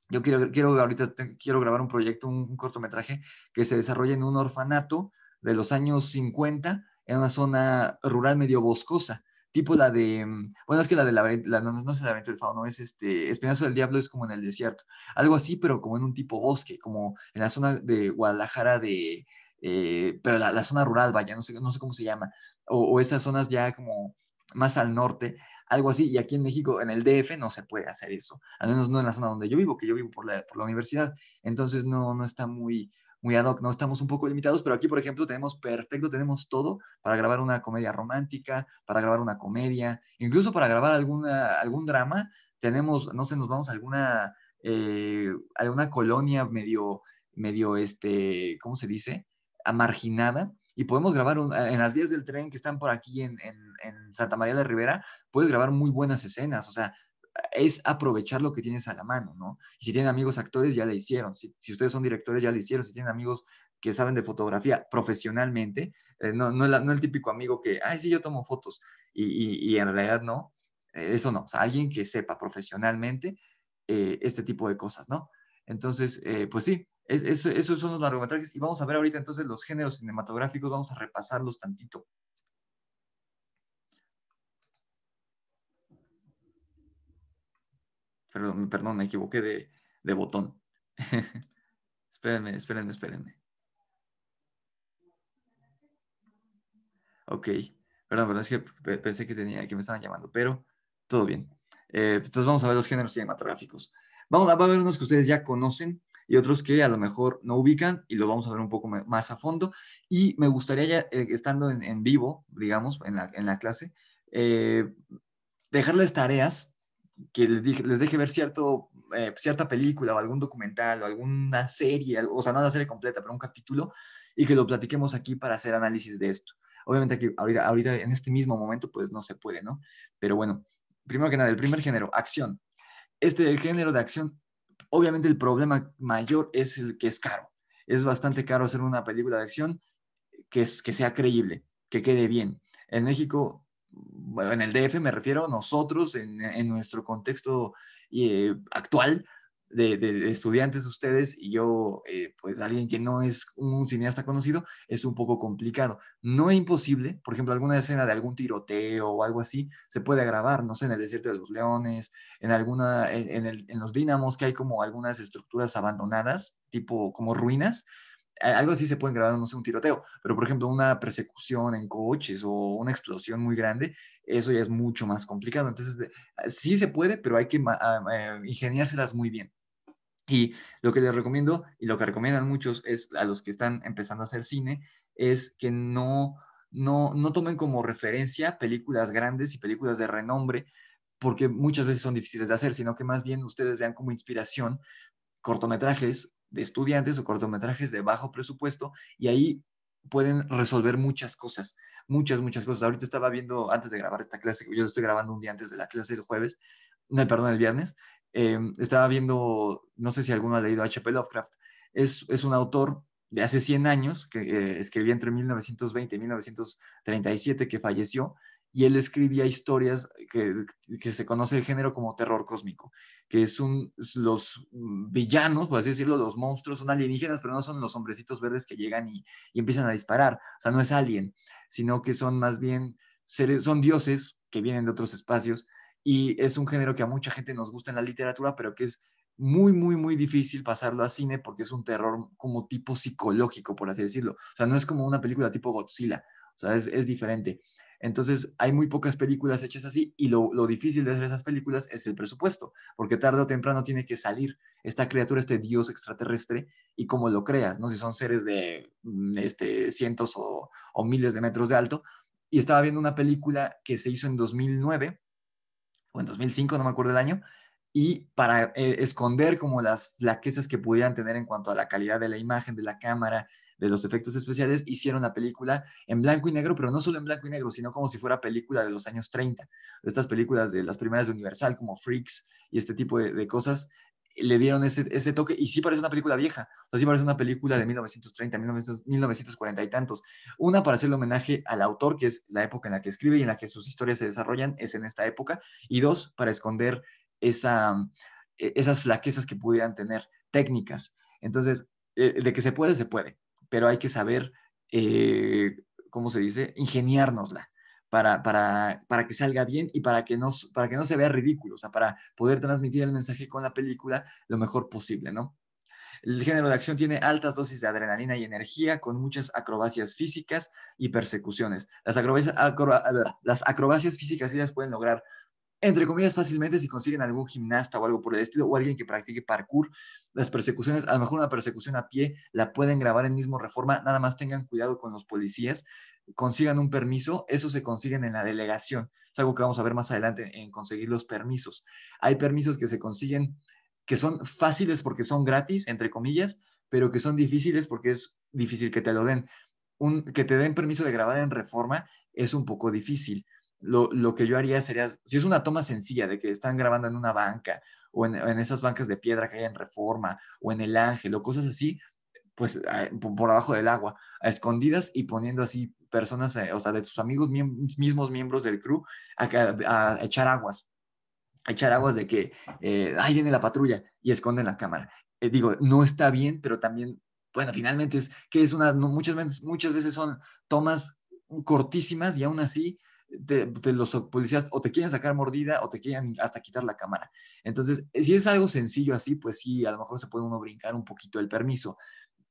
[SPEAKER 1] Yo quiero, quiero ahorita quiero grabar un proyecto, un, cortometraje que se desarrolla en un orfanato de los años 50 en una zona rural medio boscosa, tipo la de, mm, bueno, es que la de la, la no, no es la fauno, es este, Espinazo del Diablo es como en el desierto, algo así, pero como en un tipo bosque, como en la zona de Guadalajara de, eh, pero la, zona rural, vaya, no sé, no sé cómo se llama, o, esas zonas ya como más al norte, algo así, y aquí en México, en el DF, no se puede hacer eso, al menos no en la zona donde yo vivo, que yo vivo por la, por la universidad, entonces no, no está muy, muy ad hoc, ¿no? Estamos un poco limitados, pero aquí, por ejemplo, tenemos perfecto, tenemos todo para grabar una comedia romántica, para grabar una comedia, incluso para grabar alguna, algún drama, tenemos, no sé, nos vamos a alguna, eh, alguna colonia medio, medio, este, ¿cómo se dice? marginada y podemos grabar eh, en las vías del tren que están por aquí en, Santa María de Rivera, puedes grabar muy buenas escenas, o sea, es aprovechar lo que tienes a la mano, ¿no? si tienen amigos actores, ya le hicieron. Si, ustedes son directores, ya le hicieron. Si tienen amigos que saben de fotografía profesionalmente, eh, no, no, el típico amigo que, ay, sí, yo tomo fotos. Y, en realidad no, eh, eso no. O sea, alguien que sepa profesionalmente este tipo de cosas, ¿no? Entonces, pues sí, esos son los largometrajes y vamos a ver ahorita entonces los géneros cinematográficos, vamos a repasarlos tantito. Perdón, perdón, me equivoqué de, botón. [laughs] espérenme, espérenme, espérenme. Ok, perdón, perdón, es que pensé que, tenía, que me estaban llamando, pero todo bien. Eh, entonces vamos a ver los géneros cinematográficos. Vamos a ver unos que ustedes ya conocen, y otros que a lo mejor no ubican y lo vamos a ver un poco más a fondo. Y me gustaría ya eh, estando en, vivo, digamos, en la, en la clase, eh, dejarles tareas que les, dije, les deje ver cierto, eh, cierta película o algún documental o alguna serie, o sea, no la serie completa, pero un capítulo, y que lo platiquemos aquí para hacer análisis de esto. Obviamente aquí, ahorita, ahorita en este mismo momento, pues no se puede, ¿no? Pero bueno, primero que nada, el primer género, acción. Este género de acción Obviamente el problema mayor es el que es caro. Es bastante caro hacer una película de acción que, es, que sea creíble, que quede bien. En México, en el DF me refiero, nosotros, en, nuestro contexto eh, actual, de, estudiantes ustedes y yo, eh, pues alguien que no es un cineasta conocido, es un poco complicado. No es imposible, por ejemplo, alguna escena de algún tiroteo o algo así se puede grabar, no sé, en el desierto de los leones, en alguna, en, los dínamos que hay como algunas estructuras abandonadas, tipo como ruinas, algo así se puede grabar, no sé, un tiroteo, pero por ejemplo una persecución en coches o una explosión muy grande, eso ya es mucho más complicado. Entonces, sí se puede, pero hay que ah, eh, ingeniárselas muy bien. Y lo que les recomiendo y lo que recomiendan muchos es a los que están empezando a hacer cine es que no, no, tomen como referencia películas grandes y películas de renombre porque muchas veces son difíciles de hacer, sino que más bien ustedes vean como inspiración cortometrajes de estudiantes o cortometrajes de bajo presupuesto y ahí pueden resolver muchas cosas, muchas, muchas cosas. Ahorita estaba viendo, antes de grabar esta clase, yo lo estoy grabando un día antes de la clase del jueves, no, perdón, el viernes, Em, estaba viendo, no sé si alguno ha leído H.P. Lovecraft, es, un autor de hace 100 años que eh, escribía entre 1920 y 1937 que falleció y él escribía historias que, se conoce el género como terror cósmico, que es los villanos, por así decirlo, los monstruos son alienígenas, pero no son los hombrecitos verdes que llegan y, empiezan a disparar, o sea, no es alguien sino que son más bien son dioses que vienen de otros espacios y es un género que a mucha gente nos gusta en la literatura, pero que es muy, muy, muy difícil pasarlo a cine porque es un terror como tipo psicológico, por así decirlo. O sea, no es como una película tipo Godzilla, o sea, es, diferente. Entonces, hay muy pocas películas hechas así y lo, difícil de hacer esas películas es el presupuesto, porque tarde o temprano tiene que salir esta criatura, este dios extraterrestre, y como lo creas, ¿no? Si son seres de mm, este, cientos o, o miles de metros de alto. Y estaba viendo una película que se hizo en 2009 o en 2005, no me acuerdo el año, y para eh, esconder como las flaquezas que pudieran tener en cuanto a la calidad de la imagen, de la cámara, de los efectos especiales, hicieron la película en blanco y negro, pero no solo en blanco y negro, sino como si fuera película de los años 30, estas películas de las primeras de Universal, como Freaks y este tipo de cosas, le dieron ese, ese, toque y sí parece una película vieja, o sea, sí parece una película de 1930, 1940 y tantos. Una para hacerle homenaje al autor, que es la época en la que escribe y en la que sus historias se desarrollan, es en esta época, y dos, para esconder esa, e, esas flaquezas que pudieran tener técnicas. Entonces, e, de que se puede, se puede, pero hay que saber, eh, ¿cómo se dice?, ingeniárnosla para, que salga bien y para que, no, para que no se vea ridículo, o sea, para poder transmitir el mensaje con la película lo mejor posible, ¿no? El género de acción tiene altas dosis de adrenalina y energía, con muchas acrobacias físicas y persecuciones. Las acrobacias, las acrobacias físicas sí las pueden lograr, entre comillas, fácilmente si consiguen algún gimnasta o algo por el estilo, o alguien que practique parkour. Las persecuciones, a lo mejor una persecución a pie, la pueden grabar en mismo Reforma, nada más tengan cuidado con los policías consigan un permiso, eso se consiguen en la delegación. Es algo que vamos a ver más adelante en conseguir los permisos. Hay permisos que se consiguen que son fáciles porque son gratis, entre comillas, pero que son difíciles porque es difícil que te lo den. Un, que te den permiso de grabar en reforma es un poco difícil. Lo, lo, que yo haría sería, si es una toma sencilla de que están grabando en una banca o en, en esas bancas de piedra que hay en reforma o en el ángel o cosas así, pues ah, por abajo del agua, a escondidas y poniendo así personas, eh, o sea, de tus amigos mismos miembros del crew a, echar aguas, a echar aguas de que, eh, ahí viene la patrulla y esconden la cámara. Eh, digo, no está bien, pero también, bueno, finalmente es que es una, muchas veces, muchas veces son tomas cortísimas y aún así los policías o te quieren sacar mordida o te quieren hasta quitar la cámara. Entonces, si es algo sencillo así, pues sí, a lo mejor se puede uno brincar un poquito el permiso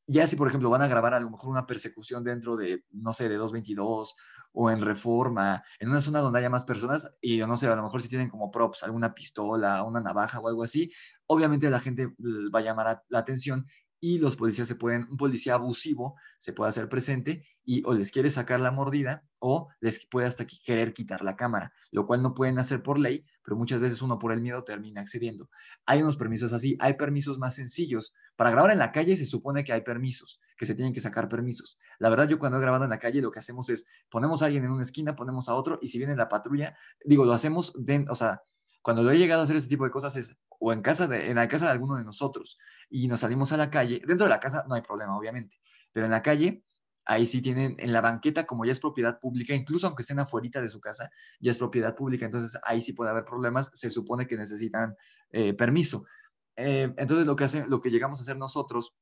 [SPEAKER 1] ya si, por ejemplo, van a grabar a lo mejor una persecución dentro de, no sé, de 222 o en Reforma, en una zona donde haya más personas y, no sé, a lo mejor si tienen como props alguna pistola, una navaja o algo así, obviamente la gente va a llamar la atención y los policías se pueden, un policía abusivo se puede hacer presente y o les quiere sacar la mordida o les puede hasta querer quitar la cámara, lo cual no pueden hacer por ley, pero muchas veces uno por el miedo termina accediendo. Hay unos permisos así, hay permisos más sencillos. Para grabar en la calle se supone que hay permisos, que se tienen que sacar permisos. La verdad, yo cuando he grabado en la calle lo que hacemos es ponemos a alguien en una esquina, ponemos a otro y si viene la patrulla, digo, lo hacemos, o sea, cuando lo he llegado a hacer ese tipo de cosas es o en casa en la casa de alguno de nosotros y nos salimos a la calle, dentro de la casa no hay problema, obviamente, pero en la calle ahí sí tienen en la banqueta, como ya es propiedad pública, incluso aunque estén afuera de su casa, ya es propiedad pública, entonces ahí sí puede haber problemas, se supone que necesitan eh, permiso. Eh, entonces lo que, lo que llegamos a hacer nosotros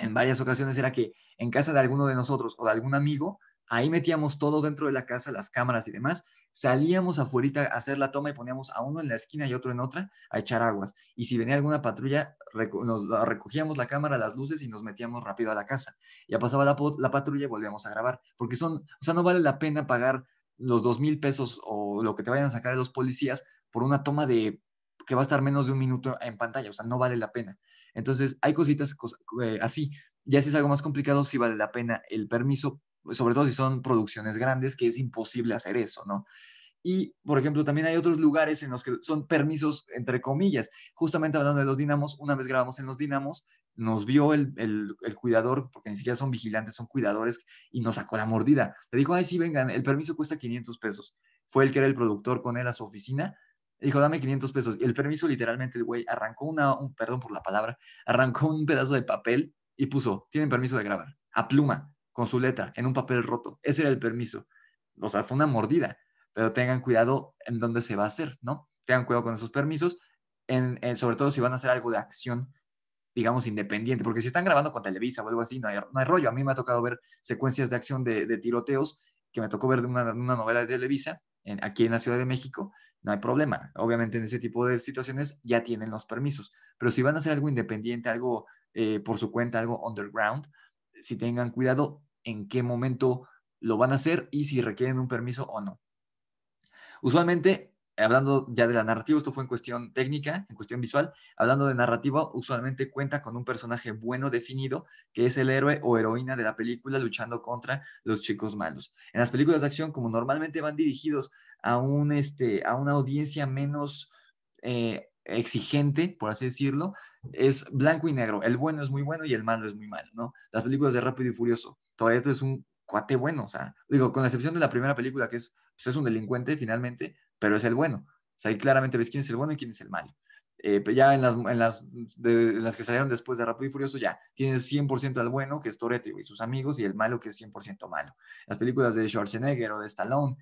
[SPEAKER 1] en varias ocasiones era que en casa de alguno de nosotros o de algún amigo, Ahí metíamos todo dentro de la casa, las cámaras y demás. Salíamos afuera a hacer la toma y poníamos a uno en la esquina y otro en otra a echar aguas. Y si venía alguna patrulla, recogíamos la cámara, las luces y nos metíamos rápido a la casa. Ya pasaba la, patrulla y volvíamos a grabar. Porque son, o sea, no vale la pena pagar los dos mil pesos o lo que te vayan a sacar de los policías por una toma de que va a estar menos de un minuto en pantalla. O sea, no vale la pena. Entonces, hay cositas eh, así. Ya si es algo más complicado, sí vale la pena el permiso pues, sobre todo si son producciones grandes, que es imposible hacer eso, ¿no? Y, por ejemplo, también hay otros lugares en los que son permisos, entre comillas. Justamente hablando de los dinamos, una vez grabamos en los dinamos, nos vio el, cuidador, porque ni siquiera son vigilantes, son cuidadores, y nos sacó la mordida. Le dijo, ay, sí, vengan, el permiso cuesta 500 pesos. Fue el que era el productor con él a su oficina. dijo, dame 500 pesos. Y el permiso, literalmente, el güey arrancó una, un, perdón por la palabra, arrancó un pedazo de papel y puso, tienen permiso de grabar, a pluma con su letra, en un papel roto. Ese era el permiso. O sea, fue una mordida, pero tengan cuidado en dónde se va a hacer, ¿no? Tengan cuidado con esos permisos, sobre todo si van a hacer algo de acción, digamos, independiente, porque si están grabando con Televisa o algo así, no hay, no rollo. A mí me ha tocado ver secuencias de acción de, tiroteos que me tocó ver de una, novela de Televisa aquí en la Ciudad de México, no hay problema. Obviamente en ese tipo de situaciones ya tienen los permisos, pero si van a hacer algo independiente, algo eh, por su cuenta, algo underground, si tengan cuidado en qué momento lo van a hacer y si requieren un permiso o no. Usualmente, hablando ya de la narrativa, esto fue en cuestión técnica, en cuestión visual, hablando de narrativa, usualmente cuenta con un personaje bueno definido, que es el héroe o heroína de la película luchando contra los chicos malos. En las películas de acción, como normalmente van dirigidos a, un, este, a una audiencia menos... Eh, exigente, por así decirlo, es blanco y negro. El bueno es muy bueno y el malo es muy malo, ¿no? Las películas de Rápido y Furioso, esto es un cuate bueno, o sea, digo, con la excepción de la primera película, que es, pues es un delincuente finalmente, pero es el bueno. O sea, ahí claramente ves quién es el bueno y quién es el malo. Eh, ya en las, las, las, que salieron después de Rápido y Furioso, ya tienes 100% al bueno, que es Toretto y sus amigos, y el malo, que es 100% malo. Las películas de Schwarzenegger o de Stallone,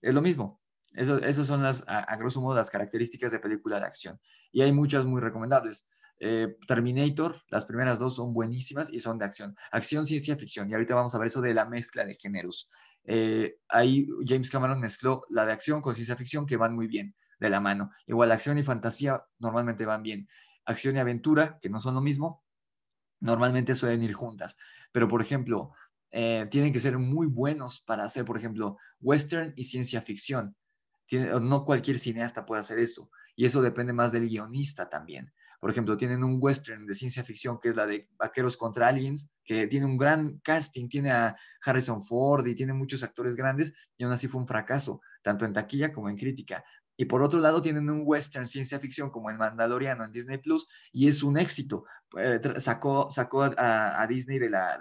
[SPEAKER 1] es lo mismo. Esas son las, a, grosso modo las características de película de acción. Y hay muchas muy recomendables. Eh, Terminator, las primeras dos son buenísimas y son de acción. Acción, ciencia ficción. Y ahorita vamos a ver eso de la mezcla de géneros. Eh, ahí James Cameron mezcló la de acción con ciencia ficción que van muy bien de la mano. Igual acción y fantasía normalmente van bien. Acción y aventura, que no son lo mismo, normalmente suelen ir juntas. Pero, por ejemplo, eh, tienen que ser muy buenos para hacer, por ejemplo, western y ciencia ficción no cualquier cineasta puede hacer eso. Y eso depende más del guionista también. Por ejemplo, tienen un western de ciencia ficción que es la de Vaqueros contra Aliens, que tiene un gran casting, tiene a Harrison Ford y tiene muchos actores grandes, y aún así fue un fracaso, tanto en taquilla como en crítica. Y por otro lado, tienen un western ciencia ficción como El Mandaloriano en Disney Plus, y es un éxito. Eh, sacó, sacó a, Disney de la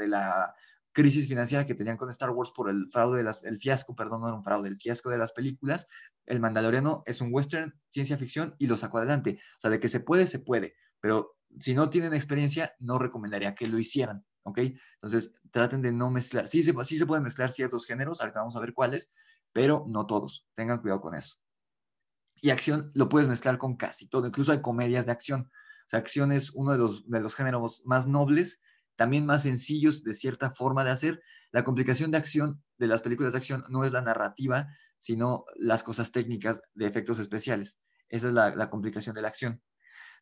[SPEAKER 1] crisis financiera que tenían con Star Wars por el fraude de el fiasco, perdón, no era un fraude, el fiasco de las películas, El Mandaloriano es un western, ciencia ficción y lo sacó adelante. O sea, de que se puede, se puede, pero si no tienen experiencia, no recomendaría que lo hicieran, ¿ok? Entonces, traten de no mezclar, sí se, sí se pueden mezclar ciertos géneros, ahorita vamos a ver cuáles, pero no todos, tengan cuidado con eso. Y acción lo puedes mezclar con casi todo, incluso hay comedias de acción. O sea, acción es uno de los, de los géneros más nobles también más sencillos de cierta forma de hacer. La complicación de acción de las películas de acción no es la narrativa, sino las cosas técnicas de efectos especiales. Esa es la, complicación de la acción.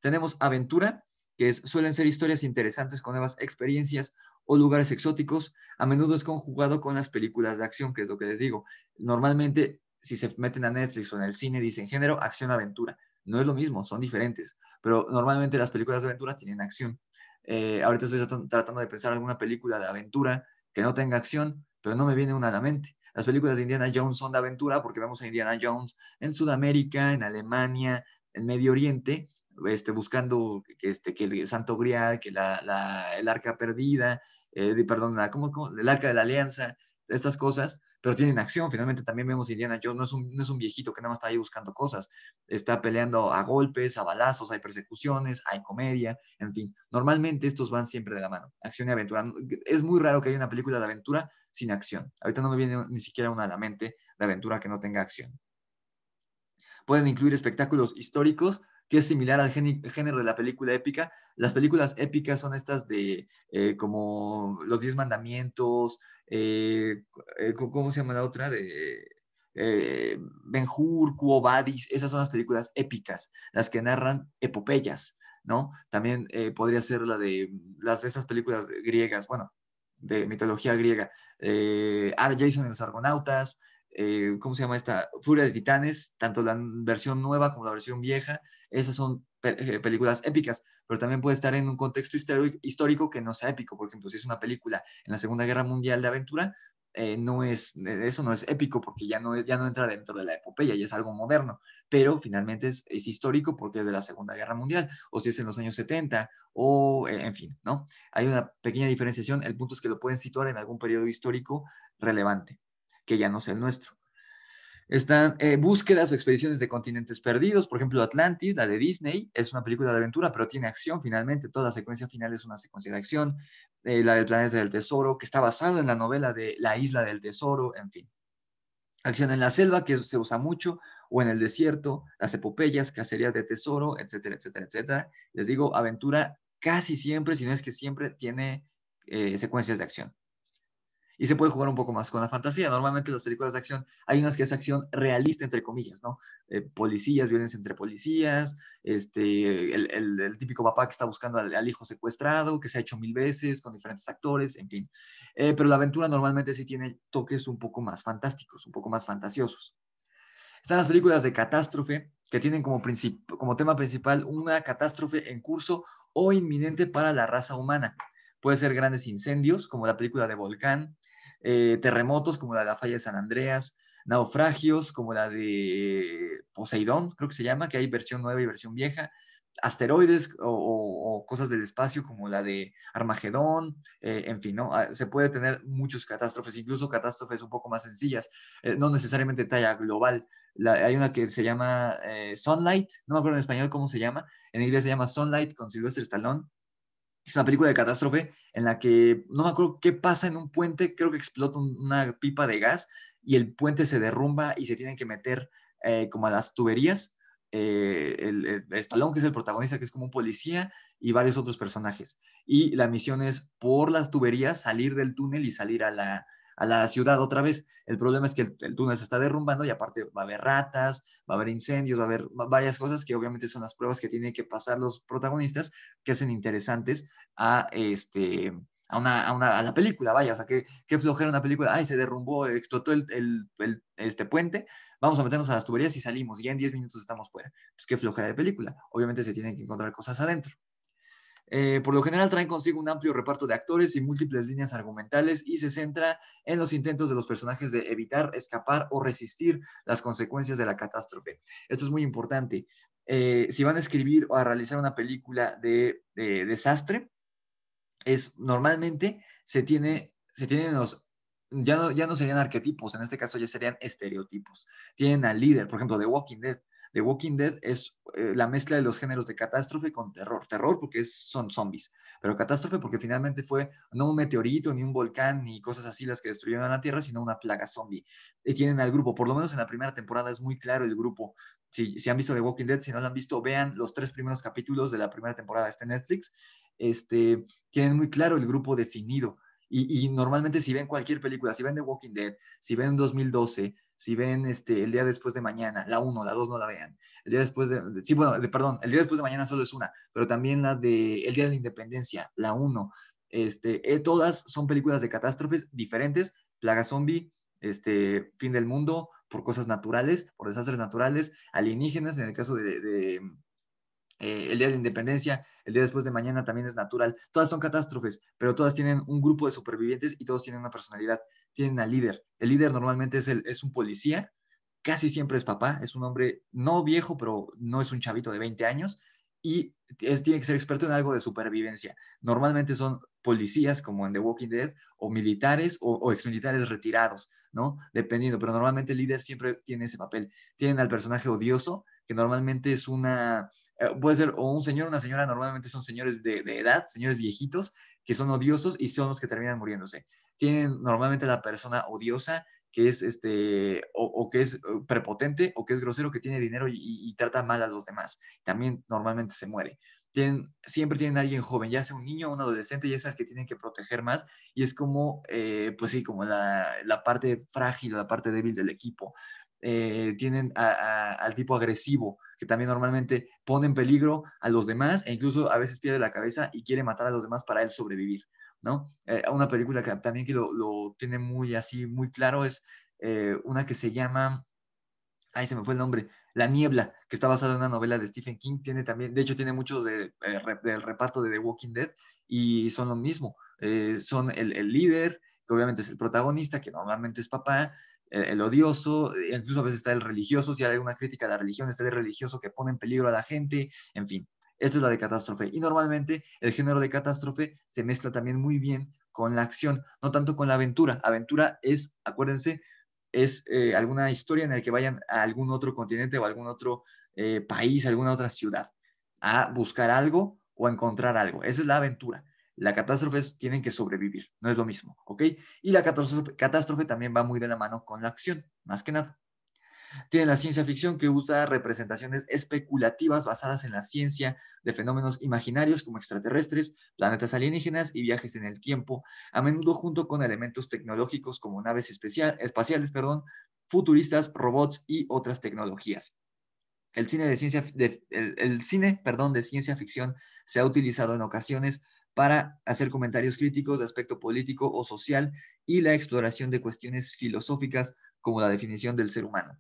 [SPEAKER 1] Tenemos aventura, que suelen ser historias interesantes con nuevas experiencias o lugares exóticos. A menudo es conjugado con las películas de acción, que es lo que les digo. Normalmente, si se meten a Netflix o en el cine, dicen género, acción, aventura. No es lo mismo, son diferentes, pero normalmente las películas de aventura tienen acción. Eh, ahorita estoy tratando de pensar alguna película de aventura que no tenga acción, pero no me viene una a la mente. Las películas de Indiana Jones son de aventura porque vemos a Indiana Jones en Sudamérica, en Alemania, en Medio Oriente, este, buscando este, que el Santo Grial, que el arca perdida, eh, perdón, el arca de la alianza, estas cosas, pero tienen acción. Finalmente también vemos Indiana Jones, no es, un, no es un viejito que nada más está ahí buscando cosas, está peleando a golpes, a balazos, hay persecuciones, hay comedia, en fin. Normalmente estos van siempre de la mano, acción y aventura. Es muy raro que haya una película de aventura sin acción. Ahorita no me viene ni siquiera una a la mente de aventura que no tenga acción. Pueden incluir espectáculos históricos que es similar al género de la película épica. Las películas épicas son estas de eh, como Los Diez Mandamientos, eh, eh, ¿cómo se llama la otra? De eh, esas son las películas épicas, las que narran epopeyas, ¿no? También podría ser la de las de esas películas griegas, bueno, de mitología griega, Jason y los Argonautas, eh, ¿cómo se llama esta? Furia de Titanes, tanto la versión nueva como la versión vieja, esas son eh, películas épicas, pero también puede estar en un contexto histórico que no sea épico, por ejemplo, si es una película en la Segunda Guerra Mundial de aventura, eh, no es, eso no es épico porque ya no, ya no entra dentro de la epopeya, ya es algo moderno, pero finalmente es, es histórico porque es de la Segunda Guerra Mundial, o si es en los años 70, o en fin, ¿no? Hay una pequeña diferenciación, el punto es que lo pueden situar en algún periodo histórico relevante que ya no es el nuestro. Están eh, búsquedas o expediciones de continentes perdidos, por ejemplo Atlantis, la de Disney, es una película de aventura, pero tiene acción finalmente, toda la secuencia final es una secuencia de acción, eh, la del planeta del tesoro, que está basada en la novela de La isla del tesoro, en fin. Acción en la selva, que se usa mucho, o en el desierto, las epopeyas, cacerías de tesoro, etcétera, etcétera, etcétera. Les digo, aventura casi siempre, si no es que siempre, tiene eh, secuencias de acción y se puede jugar un poco más con la fantasía. Normalmente las películas de acción hay unas que es acción realista, entre comillas, ¿no? Eh, policías, violencia entre policías, este, el, el, típico papá que está buscando al, hijo secuestrado, que se ha hecho mil veces con diferentes actores, en fin. Eh, pero la aventura normalmente sí tiene toques un poco más fantásticos, un poco más fantasiosos. Están las películas de catástrofe, que tienen como, como tema principal una catástrofe en curso o inminente para la raza humana. Puede ser grandes incendios, como la película de Volcán, eh, terremotos como la de la falla de San Andreas, naufragios como la de Poseidón, creo que se llama, que hay versión nueva y versión vieja, asteroides o, cosas del espacio como la de Armagedón, eh, en fin, ¿no? Ah, se puede tener muchas catástrofes, incluso catástrofes un poco más sencillas, eh, no necesariamente de talla global. hay una que se llama Sunlight, no me acuerdo en español cómo se llama, en inglés se llama Sunlight con Sylvester Stallone, es una película de catástrofe en la que no me acuerdo qué pasa en un puente, creo que explota una pipa de gas y el puente se derrumba y se tienen que meter eh, como a las tuberías. Eh, el, el, Estalón, que es el protagonista, que es como un policía, y varios otros personajes. Y la misión es por las tuberías salir del túnel y salir a la, a la ciudad otra vez. El problema es que el, túnel se está derrumbando y aparte va a haber ratas, va a haber incendios, va a haber varias cosas que obviamente son las pruebas que tienen que pasar los protagonistas que hacen interesantes a este... A, una, a, una, a la película, vaya, o sea, qué, qué flojera una película, ay, se derrumbó, explotó el, este puente, vamos a meternos a las tuberías y salimos, y en 10 minutos estamos fuera, pues qué flojera de película, obviamente se tienen que encontrar cosas adentro. Eh, por lo general traen consigo un amplio reparto de actores y múltiples líneas argumentales y se centra en los intentos de los personajes de evitar, escapar o resistir las consecuencias de la catástrofe. Esto es muy importante. Eh, si van a escribir o a realizar una película de, desastre, es normalmente se tiene tienen los ya no, ya no serían arquetipos, en este caso ya serían estereotipos. Tienen al líder, por ejemplo, de Walking Dead. The Walking Dead es eh, la mezcla de los géneros de catástrofe con terror. Terror porque es, son zombies, pero catástrofe porque finalmente fue no un meteorito, ni un volcán, ni cosas así las que destruyeron la Tierra, sino una plaga zombie. Y tienen al grupo, por lo menos en la primera temporada es muy claro el grupo. Si, si han visto The Walking Dead, si no lo han visto, vean los tres primeros capítulos de la primera temporada, de este Netflix. Este, tienen muy claro el grupo definido y, normalmente si ven cualquier película, si ven The Walking Dead, si ven 2012, si ven este, El día después de mañana, la 1, la 2 no la vean. El día después de, sí, bueno, de, perdón, El día después de mañana solo es una, pero también la de El día de la Independencia, la 1. Este, eh, todas son películas de catástrofes diferentes, plaga zombie, este, fin del mundo, por cosas naturales, por desastres naturales, alienígenas, en el caso de, eh, el día de la independencia, el día después de mañana también es natural. Todas son catástrofes, pero todas tienen un grupo de supervivientes y todos tienen una personalidad, tienen al líder. El líder normalmente es, el, es un policía, casi siempre es papá, es un hombre no viejo, pero no es un chavito de 20 años y es, tiene que ser experto en algo de supervivencia. Normalmente son policías como en The Walking Dead o militares o, o exmilitares retirados, ¿no? Dependiendo, pero normalmente el líder siempre tiene ese papel. Tienen al personaje odioso, que normalmente es una eh, puede ser un señor, o una señora, normalmente son señores de, edad, señores viejitos, que son odiosos y son los que terminan muriéndose. Tienen normalmente la persona odiosa que es este, o, que es eh, prepotente, o que es grosero, que tiene dinero y, trata mal a los demás. También normalmente se muere. siempre tienen alguien joven, ya sea un niño o un adolescente, y esas que tienen que proteger más, y es como, eh, pues sí, como la, la parte frágil, la parte débil del equipo. Eh, tienen al tipo agresivo, que también normalmente pone en peligro a los demás e incluso a veces pierde la cabeza y quiere matar a los demás para él sobrevivir, ¿no? Eh, una película que también que lo, tiene muy así, muy claro, es eh, una que se llama, ahí se me fue el nombre, La Niebla, que está basada en una novela de Stephen King, tiene también, de hecho tiene muchos del reparto de The Walking Dead y son lo mismo, son el, el líder, que obviamente es el protagonista, que normalmente es papá, el odioso, eh, incluso a veces está el religioso, si hay alguna crítica a la religión, está el religioso que pone en peligro a la gente, en fin, esa es la de catástrofe. Y normalmente el género de catástrofe se mezcla también muy bien con la acción, no tanto con la aventura. Aventura es, acuérdense, es eh, alguna historia en la que vayan a algún otro continente o algún otro eh, país, alguna otra ciudad, a buscar algo o a encontrar algo. Esa es la aventura. La catástrofe es, tienen que sobrevivir, no es lo mismo, ¿ok? Y la catástrofe, también va muy de la mano con la acción, más que nada. Tiene la ciencia ficción que usa representaciones especulativas basadas en la ciencia de fenómenos imaginarios como extraterrestres, planetas alienígenas y viajes en el tiempo, a menudo junto con elementos tecnológicos como naves espaciales, perdón, futuristas, robots y otras tecnologías. El cine, de ciencia, cine perdón, de ciencia ficción se ha utilizado en ocasiones para hacer comentarios críticos de aspecto político o social y la exploración de cuestiones filosóficas como la definición del ser humano.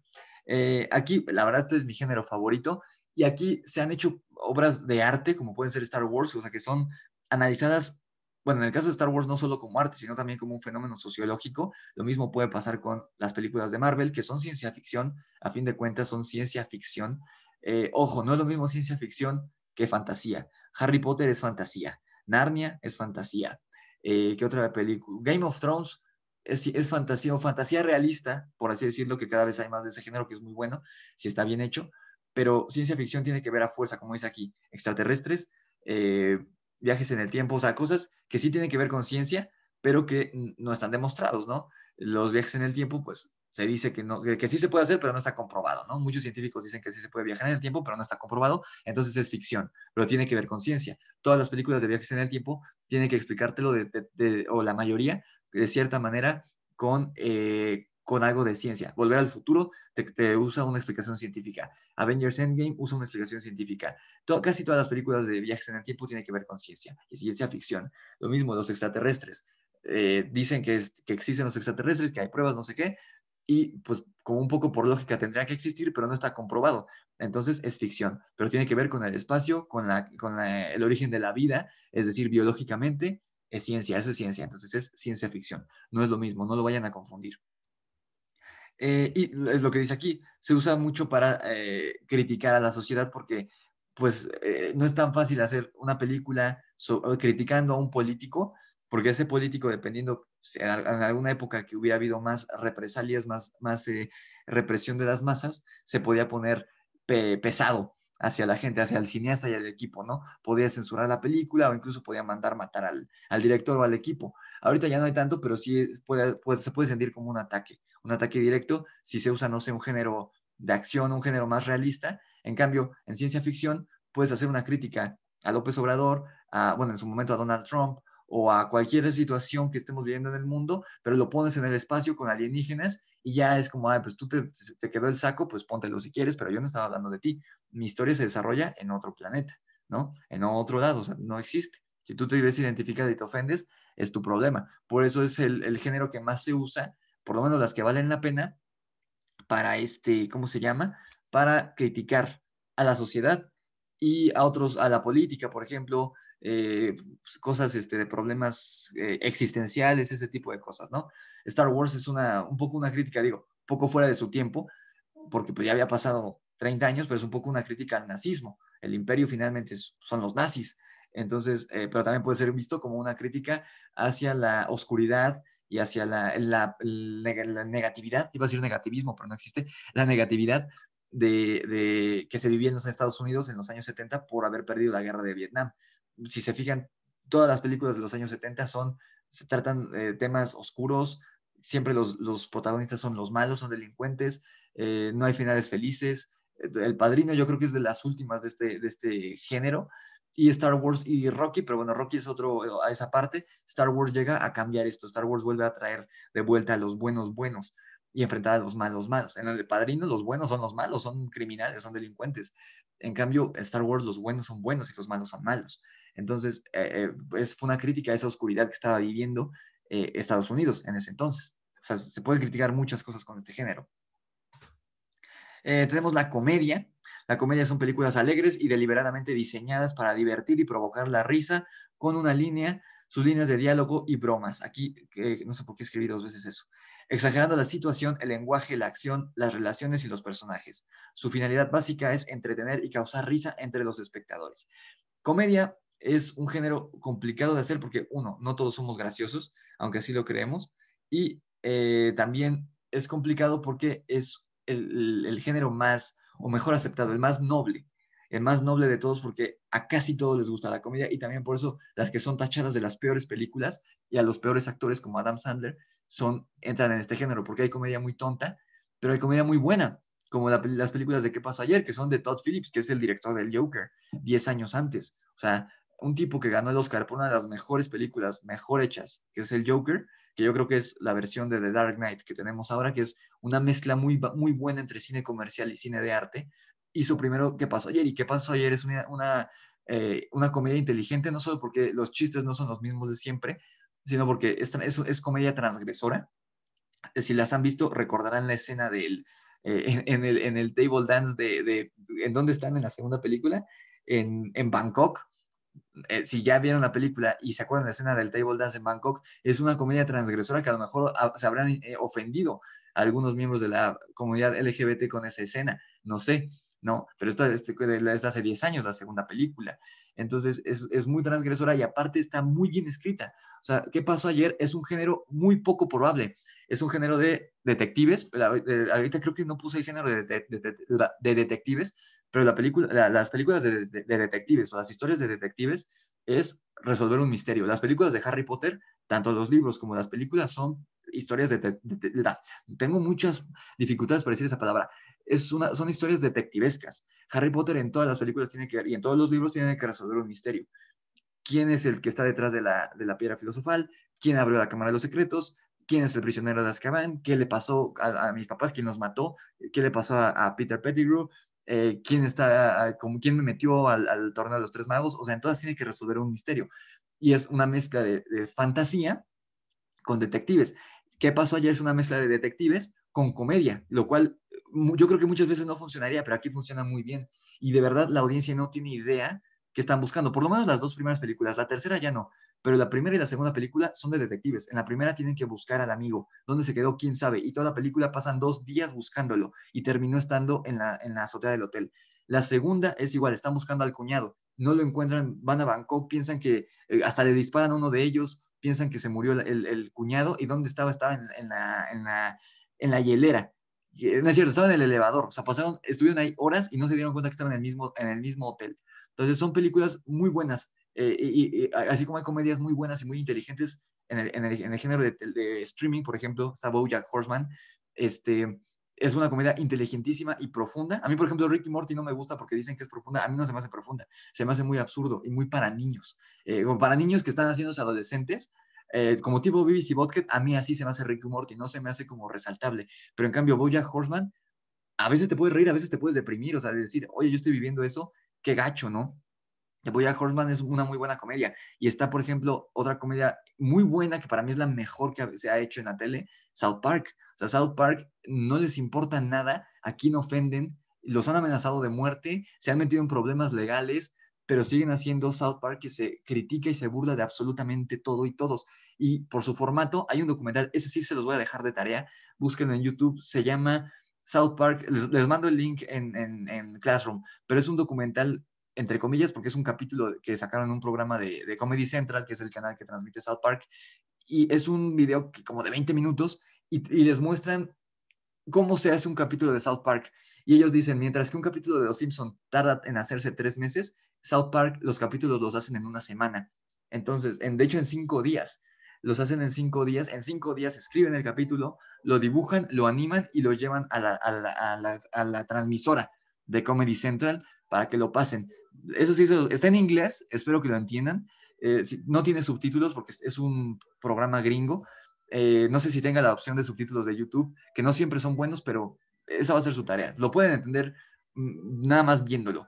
[SPEAKER 1] Eh, aquí, la verdad, este es mi género favorito y aquí se han hecho obras de arte como pueden ser Star Wars, o sea, que son analizadas bueno, en el caso de Star Wars no solo como arte, sino también como un fenómeno sociológico. Lo mismo puede pasar con las películas de Marvel, que son ciencia ficción, a fin de cuentas son ciencia ficción. Eh, ojo, no es lo mismo ciencia ficción que fantasía. Harry Potter es fantasía. Narnia es fantasía. Eh, ¿Qué otra película? Game of Thrones es, fantasía o fantasía realista, por así decirlo, que cada vez hay más de ese género, que es muy bueno, si está bien hecho. Pero ciencia ficción tiene que ver a fuerza, como dice aquí, extraterrestres, eh, viajes en el tiempo, o sea, cosas que sí tienen que ver con ciencia, pero que no están demostrados, ¿no? Los viajes en el tiempo, pues se dice que, que sí se puede hacer, pero no está comprobado, ¿no? Muchos científicos dicen que sí se puede viajar en el tiempo, pero no está comprobado, entonces es ficción, pero tiene que ver con ciencia. Todas las películas de viajes en el tiempo tienen que explicártelo, de, o la mayoría, de cierta manera, con, eh, algo de ciencia. Volver al futuro te, usa una explicación científica. Avengers Endgame usa una explicación científica. casi todas las películas de viajes en el tiempo tienen que ver con ciencia, y ciencia ficción. Lo mismo los extraterrestres. Eh, dicen que, que existen los extraterrestres, que hay pruebas, no sé qué, y pues como un poco por lógica tendría que existir, pero no está comprobado. Entonces es ficción, pero tiene que ver con el espacio, con, el origen de la vida, es decir, biológicamente es ciencia, eso es ciencia, entonces es ciencia ficción, no es lo mismo, no lo vayan a confundir. Eh, y es lo que dice aquí, se usa mucho para eh, criticar a la sociedad porque pues eh, no es tan fácil hacer una película criticando a un político porque ese político, dependiendo, en alguna época que hubiera habido más represalias, más, eh, represión de las masas, se podía poner pesado hacia la gente, hacia el cineasta y al equipo, ¿no? Podía censurar la película o incluso podía mandar matar al, director o al equipo. Ahorita ya no hay tanto, pero sí se puede sentir como un ataque, un ataque directo si se usa, no sé, un género de acción, un género más realista. En cambio, en ciencia ficción puedes hacer una crítica a López Obrador, bueno, en su momento a Donald Trump o a cualquier situación que estemos viviendo en el mundo, pero lo pones en el espacio con alienígenas y ya es como, ah, pues tú te, quedó el saco, pues póntelo si quieres, pero yo no estaba hablando de ti. Mi historia se desarrolla en otro planeta, ¿no? En otro lado, o sea, no existe. Si tú te ves identificada y te ofendes, es tu problema. Por eso es el, el género que más se usa, por lo menos las que valen la pena, para este, ¿cómo se llama? Para criticar a la sociedad y a otros a la política, por ejemplo, eh, pues, cosas este, de problemas eh, existenciales, ese tipo de cosas, ¿no? Star Wars es una, un poco una crítica, digo, poco fuera de su tiempo, porque pues, ya había pasado 30 años, pero es un poco una crítica al nazismo. El imperio finalmente son los nazis. Entonces, eh, pero también puede ser visto como una crítica hacia la oscuridad y hacia la, la, negatividad, iba a decir negativismo, pero no existe, la negatividad de, que se vivía en los Estados Unidos en los años 70 por haber perdido la guerra de Vietnam. Si se fijan, todas las películas de los años 70 son, se tratan eh, temas oscuros, siempre los, los, protagonistas son los malos, son delincuentes, eh, no hay finales felices. El Padrino yo creo que es de las últimas de este, de este género. Y Star Wars y Rocky, pero bueno, Rocky es otro eh, a esa parte. Star Wars llega a cambiar esto. Star Wars vuelve a traer de vuelta a los buenos buenos y enfrentar a los malos malos. En el de Padrino los buenos son los malos, son criminales, son delincuentes. En cambio, en Star Wars los buenos son buenos y los malos son malos. Entonces, eh, eh, es, fue una crítica a esa oscuridad que estaba viviendo eh, Estados Unidos en ese entonces. O sea, se puede criticar muchas cosas con este género. tenemos la comedia. La comedia son películas alegres y deliberadamente diseñadas para divertir y provocar la risa con una línea, sus líneas de diálogo y bromas. Aquí, no sé por qué escribí dos veces eso exagerando la situación, el lenguaje, la acción, las relaciones y los personajes. Su finalidad básica es entretener y causar risa entre los espectadores. Comedia es un género complicado de hacer porque, uno, no todos somos graciosos, aunque así lo creemos, y eh, también es complicado porque es el, género más, o mejor aceptado, el más noble el más noble de todos porque a casi todos les gusta la comedia y también por eso las que son tachadas de las peores películas y a los peores actores como Adam Sandler son, entran en este género porque hay comedia muy tonta, pero hay comedia muy buena, como las películas de ¿Qué pasó ayer? que son de Todd Phillips, que es el director del Joker, 10 años antes. O sea, un tipo que ganó el Oscar por una de las mejores películas, mejor hechas, que es el Joker, que yo creo que es la versión de The Dark Knight que tenemos ahora, que es una mezcla muy, muy buena entre cine comercial y cine de arte, y su primero ¿Qué pasó ayer? Y ¿Qué pasó ayer? Es una, eh, una, comedia inteligente, no solo porque los chistes no son los mismos de siempre, sino porque es, es, comedia transgresora. Eh, si las han visto, recordarán la escena del, eh, en, el, table dance de, en dónde están en la segunda película, en, Bangkok, si ya vieron la película y se acuerdan de la escena del table dance en Bangkok, es una comedia transgresora que a lo mejor se habrán ofendido algunos miembros de la comunidad LGBT con esa escena, no sé, ¿no? Pero esto este, es hace 10 años, la segunda película. Entonces es, muy transgresora y aparte está muy bien escrita. O sea, ¿qué pasó ayer? Es un género muy poco probable. Es un género de detectives. ahorita creo que no puse el género de, detectives, pero la película, las películas de, detectives o las historias de detectives es resolver un misterio. Las películas de Harry Potter, tanto los libros como las películas, son historias de... tengo muchas dificultades para decir esa palabra una, son historias detectivescas. Harry Potter en todas las películas tiene que, y en todos los libros tiene que resolver un misterio. ¿Quién es el que está detrás de la, piedra filosofal? ¿Quién abrió la Cámara de los Secretos? ¿Quién es el prisionero de Azkaban? ¿Qué le pasó a, mis papás? ¿Quién nos mató? ¿Qué le pasó a, Peter Pettigrew? Eh, ¿Quién está, como, quién me metió al, al, torneo de los tres magos? O sea, en todas tiene que resolver un misterio. Y es una mezcla de, de fantasía con detectives. ¿Qué pasó ayer? Es una mezcla de detectives con comedia, lo cual yo creo que muchas veces no funcionaría, pero aquí funciona muy bien. Y de verdad la audiencia no tiene idea que están buscando, por lo menos las dos primeras películas, la tercera ya no, pero la primera y la segunda película son de detectives. En la primera tienen que buscar al amigo, dónde se quedó, quién sabe, y toda la película pasan dos días buscándolo y terminó estando en la, en la azotea del hotel. La segunda es igual, están buscando al cuñado, no lo encuentran, van a Bangkok, piensan que eh, hasta le disparan a uno de ellos, piensan que se murió el, cuñado y dónde estaba, estaba en, en, la, en, la, en la hielera eh, no es cierto, estaban en el elevador, o sea, pasaron, estuvieron ahí horas y no se dieron cuenta que estaban en el mismo, en el mismo hotel. Entonces son películas muy buenas, eh, y, así como hay comedias muy buenas y muy inteligentes en el, género de, streaming, por ejemplo, está Bojack Horseman, este, es una comedia inteligentísima y profunda. A mí, por ejemplo, Ricky Morty no me gusta porque dicen que es profunda. A mí no se me hace profunda. Se me hace muy absurdo y muy para niños. Eh, para niños que están haciéndose adolescentes, eh, como tipo BBC Botket, a mí así se me hace Rick Morty, no se me hace como resaltable. Pero en cambio, Bojack Horseman, a veces te puedes reír, a veces te puedes deprimir, o sea, decir, oye, yo estoy viviendo eso, qué gacho, ¿no? Bojack Horseman es una muy buena comedia. Y está, por ejemplo, otra comedia muy buena que para mí es la mejor que se ha hecho en la tele, South Park. O sea, South Park no les importa nada, aquí no ofenden, los han amenazado de muerte, se han metido en problemas legales, pero siguen haciendo South Park que se critica y se burla de absolutamente todo y todos. Y por su formato hay un documental, ese sí se los voy a dejar de tarea, búsquenlo en YouTube, se llama South Park, les, mando el link en, en, Classroom, pero es un documental entre comillas, porque es un capítulo que sacaron en un programa de, de Comedy Central, que es el canal que transmite South Park, y es un video como de 20 minutos y, les muestran cómo se hace un capítulo de South Park. Y ellos dicen, mientras que un capítulo de Los Simpson tarda en hacerse tres meses, South Park los capítulos los hacen en una semana. Entonces, en, de hecho, en cinco días. Los hacen en cinco días. En cinco días escriben el capítulo, lo dibujan, lo animan y lo llevan a la, transmisora de Comedy Central para que lo pasen. Eso sí, está en inglés, espero que lo entiendan. Eh, no tiene subtítulos porque es un programa gringo. Eh, no sé si tenga la opción de subtítulos de YouTube, que no siempre son buenos, pero esa va a ser su tarea. Lo pueden entender mm, nada más viéndolo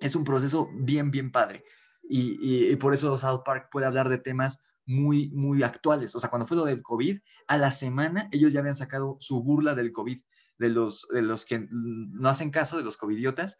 [SPEAKER 1] es un proceso bien, bien padre. Y, por eso South Park puede hablar de temas muy, muy actuales. O sea, cuando fue lo del COVID, a la semana ellos ya habían sacado su burla del COVID, de los, de los que no hacen caso, de los covidiotas,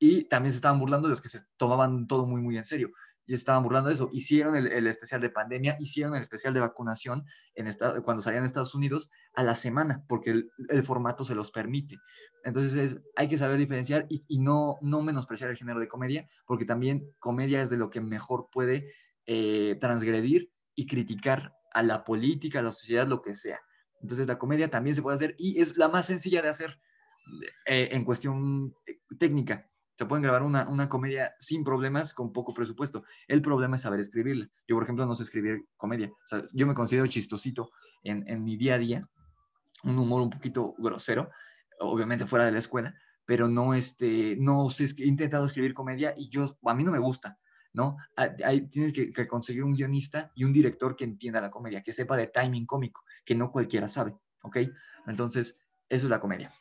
[SPEAKER 1] y también se estaban burlando de los que se tomaban todo muy, muy en serio y estaban burlando de eso. Hicieron el, especial de pandemia, hicieron el especial de vacunación en cuando salían en Estados Unidos a la semana, porque el, formato se los permite. Entonces hay que saber diferenciar y, no, no menospreciar el género de comedia, porque también comedia es de lo que mejor puede eh, transgredir y criticar a la política, a la sociedad, lo que sea. Entonces la comedia también se puede hacer y es la más sencilla de hacer eh, en cuestión eh, técnica pueden grabar una, una comedia sin problemas, con poco presupuesto. El problema es saber escribirla. Yo, por ejemplo, no sé escribir comedia. yo me considero chistosito en, en mi día a día, un humor un poquito grosero, obviamente fuera de la escuela, pero no, este, no sé, he intentado escribir comedia y yo, a mí no me gusta. ¿no? Hay, ah, tienes que, que, conseguir un guionista y un director que entienda la comedia, que sepa de timing cómico, que no cualquiera sabe, ¿ok? Entonces, eso es la comedia.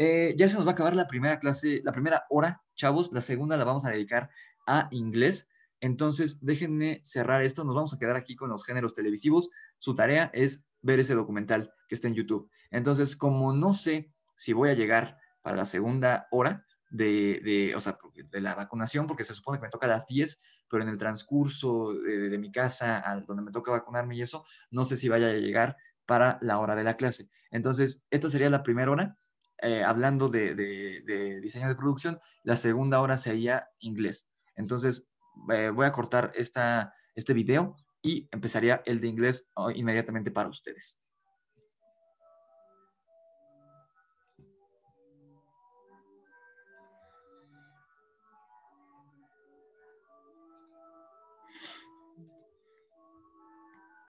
[SPEAKER 1] Eh, ya se nos va a acabar la primera clase, la primera hora, chavos. La segunda la vamos a dedicar a inglés. Entonces, déjenme cerrar esto. Nos vamos a quedar aquí con los géneros televisivos. Su tarea es ver ese documental que está en YouTube. Entonces, como no sé si voy a llegar para la segunda hora de, de, o sea, de la vacunación, porque se supone que me toca a las 10, pero en el transcurso de, de mi casa, a donde me toca vacunarme y eso, no sé si vaya a llegar para la hora de la clase. Entonces, esta sería la primera hora eh, hablando de, diseño de producción, la segunda hora sería inglés. Entonces, eh, voy a cortar este video y empezaría el de inglés oh, inmediatamente para ustedes.